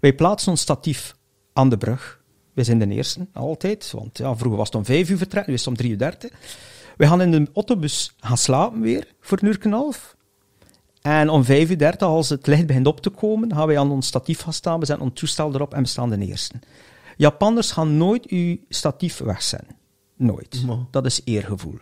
Wij plaatsen ons statief aan de brug. Wij zijn de eerste, altijd. Want ja, vroeger was het om 5 uur vertrekken, nu is het om 3 uur We gaan in de autobus gaan slapen weer, voor een uur en half. En om 35, als het licht begint op te komen, gaan wij aan ons statief gaan staan. We zetten ons toestel erop en we staan de eerste. Japanners gaan nooit uw statief wegzetten. Nooit. Dat is eergevoel.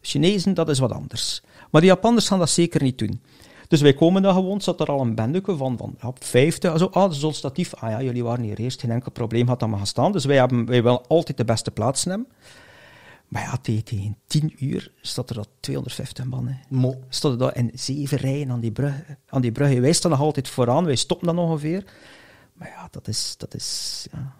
Chinezen, dat is wat anders. Maar de Japanners gaan dat zeker niet doen. Dus wij komen dan gewoon, zat er al een bendeke van, van ja, 50. Zo, ah, zo'n statief. Ah ja, jullie waren hier eerst, geen enkel probleem, had dan maar gaan staan. Dus wij, hebben, wij wel altijd de beste plaats nemen. Maar ja, tegen, tien uur staat er dat 250 man. Mo. Stond dat in zeven rijen aan die brug. Aan die brug. Wij staan nog altijd vooraan, wij stoppen dan ongeveer. Maar ja, dat is... Dat is ja.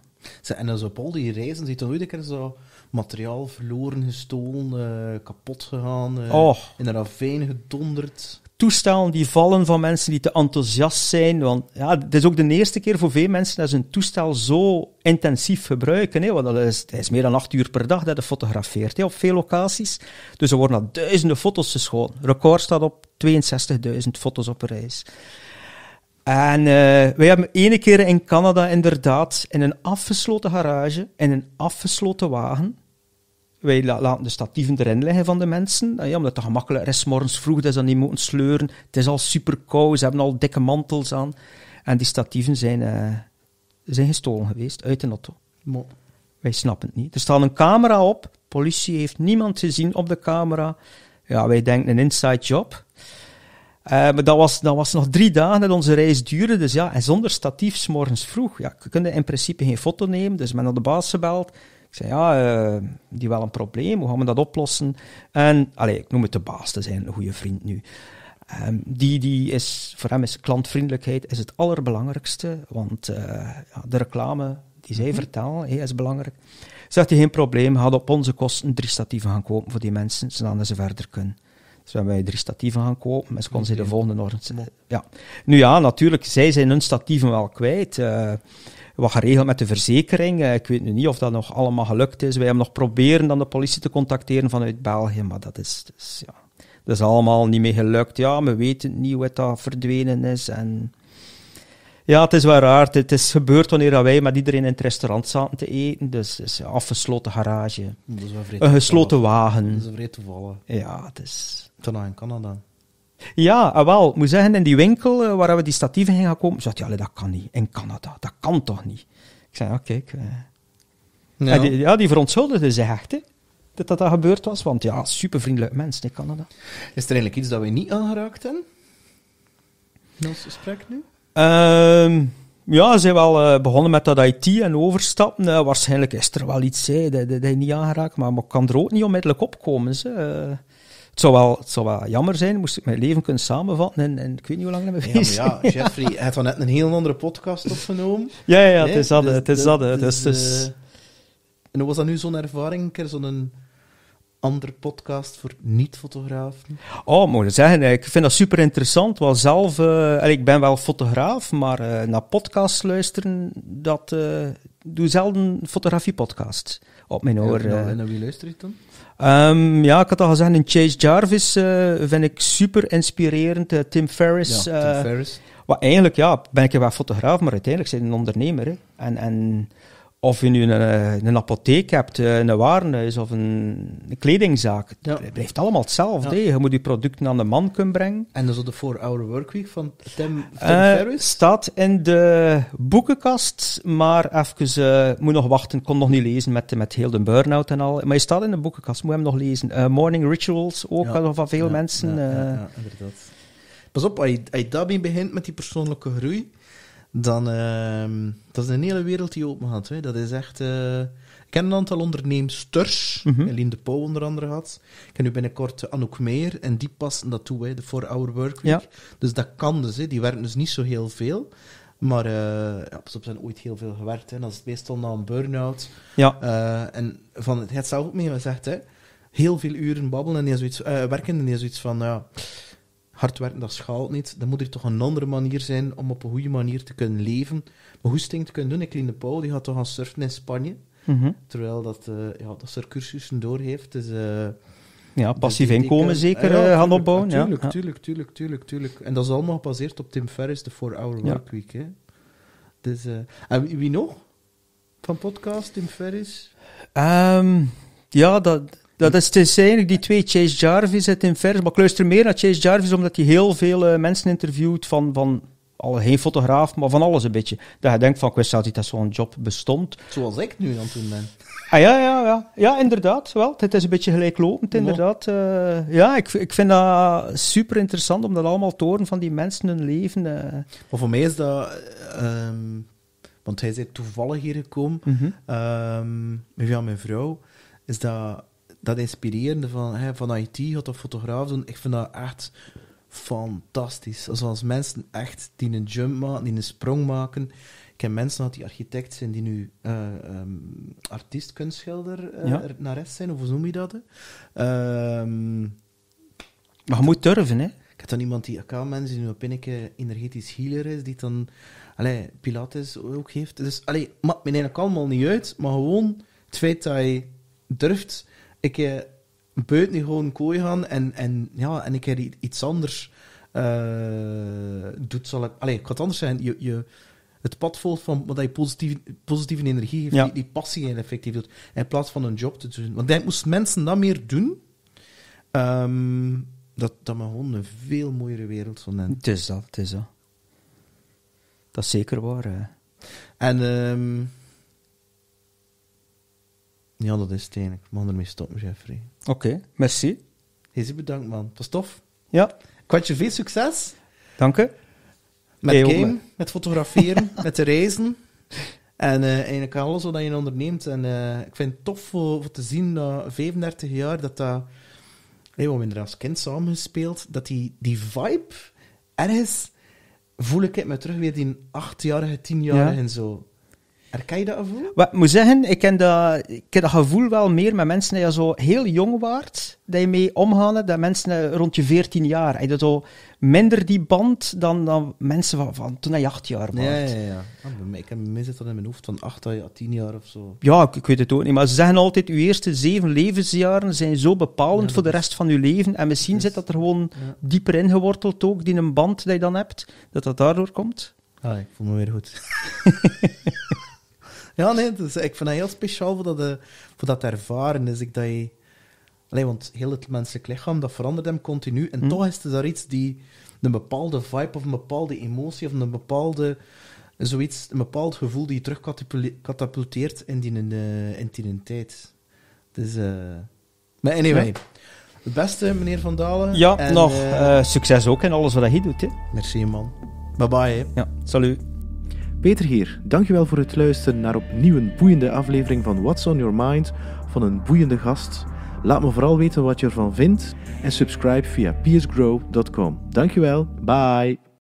En op al die reizen ziet dan een keer zo materiaal verloren, gestolen, eh, kapot gegaan, eh, in een ravijn gedonderd toestellen die vallen van mensen die te enthousiast zijn. Want ja, het is ook de eerste keer voor veel mensen dat ze een toestel zo intensief gebruiken. Hè? Want dat is, dat is meer dan acht uur per dag dat je fotografeert hè, op veel locaties. Dus er worden al duizenden foto's geschoten. Record staat op 62.000 foto's op reis. En uh, eh, wij hebben ene keer in Canada inderdaad in een afgesloten garage, in een afgesloten wagen, wij laten de statieven erin liggen van de mensen. Ah ja, omdat het makkelijker is. Morgens vroeg, dat ze niet moeten sleuren. Het is al super ze hebben al dikke mantels aan. En die statieven zijn, eh, zijn gestolen geweest uit de auto. Wij snappen het niet. Er staat een camera op. Politie heeft niemand gezien op de camera. Ja, wij denken een inside job. Eh, maar dat was, dat was nog drie dagen dat onze reis duurde. Dus ja, en zonder statief, morgens vroeg. Ja, je kunt in principe geen foto nemen. Dus men op de baas gebeld ik zei, ja, eh, die wel een probleem, hoe gaan we dat oplossen? En, allez, ik noem het de baas te zijn, een goede vriend nu. Ehm, die, die is, voor hem is klantvriendelijkheid is het allerbelangrijkste, want eh, ja, de reclame die zij mhm. vertellen, is belangrijk. Zegt hij, geen probleem, had op onze kosten drie statieven gaan kopen voor die mensen, zodat ze verder kunnen. Dus we hebben drie statieven gaan kopen en ze kon ze de volgende ochtend... Ja. Nu ja, natuurlijk, zij zijn hun statieven wel kwijt. Eh, wat geregeld met de verzekering. Eh, ik weet nu niet of dat nog allemaal gelukt is. Wij hebben nog proberen dan de politie te contacteren vanuit België, maar dat is, dus, ja, dat is allemaal niet meer gelukt. Ja, we weten niet hoe het dat verdwenen is en... Ja, het is wel raar. Het is gebeurd wanneer wij met iedereen in het restaurant zaten te eten. Dus is dus, afgesloten garage. een gesloten wagen. Dat is vrij toevallig. Ja, het is... Toen in Canada. Ja, ah, wel. Ik moet zeggen, in die winkel eh, waar we die statieven gingen komen, zei ja, dat kan niet. In Canada, dat kan toch niet? Ik zei, ja, kijk. Eh. Ja. Ah, die, ja, die verontschuldigde zich echt, hè, dat, dat dat gebeurd was. Want ja, super vriendelijk mensen in Canada. Is er eigenlijk iets dat we niet aangeraakt hebben? In gesprek nu? Ehm, ja, ze zijn wel eh, begonnen met dat IT en overstappen. waarschijnlijk is er wel iets hè, dat, dat, niet aangeraakt, maar, ik kan er ook niet onmiddellijk opkomen. Ze. Het zou, wel, jammer zijn, moest ik mijn leven kunnen samenvatten en, en ik weet niet hoe lang we me Ja, ja Jeffrey, hij heeft net een heel andere podcast opgenomen. Ja, ja, dus het is dat, het is dat. Eh, was dat nu zo'n ervaring, een keer zo'n andere podcast voor niet-fotografen? Oh, moet ik zeggen, ik vind dat super interessant. Wel zelf, eh, ik ben wel fotograaf, maar uh, naar podcasts luisteren, dat uh, doe zelden fotografie-podcast op mijn oor. en naar wie luister je dan? Ehm, ja, ik had al gezegd, een Chase Jarvis eh, vind ik super inspirerend. Eh, Tim Ferriss. Ja, eh, Tim Ferriss. Wat eigenlijk, ja, ben ik wel fotograaf, maar uiteindelijk zijn een ondernemer. En, en of je nu een, eh, een apotheek hebt, eh, een warenhuis of een, kledingzaak. Het blijft allemaal hetzelfde. Je moet die producten aan de man kunnen brengen. En is de 4-hour workweek van Tim, Tim eh, Staat in de boekenkast, maar even, uh, moet nog wachten. Kon nog niet lezen met, met heel de burn-out en al. Maar je staat in de boekenkast, moet hem nog lezen. morning Rituals, ook van veel mensen. Ja, inderdaad. Pas op, als je daarmee begint met die persoonlijke groei dan uh, dat is een hele wereld die open had. Dat is echt. Eh, ik ken een aantal onderneemsters. Mm Eline eh, de Pauw onder andere had. Ik ken nu binnenkort Anouk meer. En die passen dat toe, de 4-hour workweek. Ja. Dus dat kan dus. Hè. Die werken dus niet zo heel veel. Maar uh, ja, op zijn ooit heel veel gewerkt. Hè. Dat is meestal na een burn-out. Ja. en van, het gaat zelf ook mee gezegd. Hè. Heel veel uren babbelen en je zoiets, werken en je zoiets van hard werken, dat schaalt niet. Dan moet er toch een andere manier zijn om op een goede manier te kunnen leven. Maar hoe goesting te kunnen doen. Ik de Paul die gaat toch gaan surfen in Spanje. Mhm. Terwijl dat, uh, ja, dat ze er cursussen door heeft. Dus, eh, ja, passief inkomen ah, zeker eh, gaan opbouwen. Ja, tuurlijk, tuurlijk, tuurlijk, tuurlijk, tuurlijk. En dat is allemaal gebaseerd op Tim Ferriss, de 4-hour workweek. Hè. Dus, en wie nog? Van podcast, Tim Ferriss? Ehm, ja, dat, dat is, het eigenlijk die twee. Chase Jarvis zit in vers. Maar ik luister meer naar Chase Jarvis omdat hij heel veel eh, mensen interviewt van, van alle, geen fotograaf, maar van alles een beetje. Dat je denkt van, ik wist dat niet dat zo'n job bestond. Zoals ik nu aan toen ben. Ah, ja, ja, ja. ja, inderdaad. Wel, het is een beetje gelijklopend, inderdaad. Eh. ja, ik, ik vind dat super interessant om dat allemaal te horen van die mensen hun leven. Eh. Maar voor mij is dat... Ehm, want hij is toevallig hier gekomen. Mm -hmm. um, mijn vrouw. Is dat dat inspirerende van, hè, van IT, gaat dat fotograaf doen, ik vind dat echt fantastisch. Zoals als mensen echt die een jump maken, die een sprong maken. Ik heb mensen dat die architect zijn, die nu uh, artiest, kunstschilder, uh, eh, naar rest zijn, of hoe noem je dat? Ehm, maar je moet durven, hè? Ik heb dan iemand die mensen die nu op een energetisch healer is, die dan allee, Pilates ook heeft. Dus allee, maakt me eigenlijk allemaal niet uit, maar gewoon het feit dat je durft ik uh, buiten gewoon kooi gaan en, en, ja, en ik heb iets anders eh, doet, zal ik... Allee, ik kan anders zijn. Je, je, het pad volgt van wat je positieve, positieve energie geeft, die, die, passie en effectief doet, in plaats van een job te doen. Want ik moest mensen dat meer doen, ehm, dat, dat gewoon een veel mooiere wereld zou nemen. Het is dat, het is dat. Dat is zeker waar. Hè. En... Ehm, ja, dat is het eigenlijk. Ik mag ermee stoppen, Jeffrey. Oké, merci. Heel bedankt, man. Dat was tof. Ja, Ik wens je veel succes dank je. met game, met fotograferen, [LAUGHS] met reizen. En eh, eigenlijk alles wat je onderneemt. En eh, ik vind het tof om te zien dat 35 jaar dat dat... Hey, we hebben er als kind samen gespeeld. Dat die, die vibe ergens voel ik het me terug weer die achtjarige, tienjarige en zo. Herken je dat gevoel? Wat, ik moet zeggen, ik ken, dat, ik ken dat gevoel wel meer met mensen die je zo heel jong waard, dat je mee omgaan, dat mensen rond je 14 jaar, heb je zo minder die band dan, dan mensen van, toen hij acht jaar was. Ja, ja, ja. Ah, ik heb mensen dat in mijn hoofd van 8 à 10 jaar of zo. Ja, ik, weet het ook niet, maar ze zeggen altijd, je eerste zeven levensjaren zijn zo bepalend voor de rest van je leven en misschien zit dat er gewoon dieper ingeworteld ook, die een band die je dan hebt, dat dat daardoor komt. Ah, ik voel me weer goed. [LAUGHS] Ja, nee, dus ik vind dat heel speciaal voor dat, eh, voor dat ervaren. Is ik dat je, alleen, want heel het menselijk lichaam, dat verandert hem continu. En hm. toch is er daar iets die een bepaalde vibe of een bepaalde emotie of een bepaalde zoiets, een bepaald gevoel die je terug katapulteert in die, uh, in die tijd. Dus, eh, Maar anyway, het beste, meneer Van Dalen. Ja, en, nog succes ook in alles wat hij doet. Hè. Merci, man. Bye bye. Ja, salut. Peter hier, dankjewel voor het luisteren naar opnieuw een boeiende aflevering van What's on Your Mind van een boeiende gast. Laat me vooral weten wat je ervan vindt en subscribe via psgrow.com. Dankjewel, bye!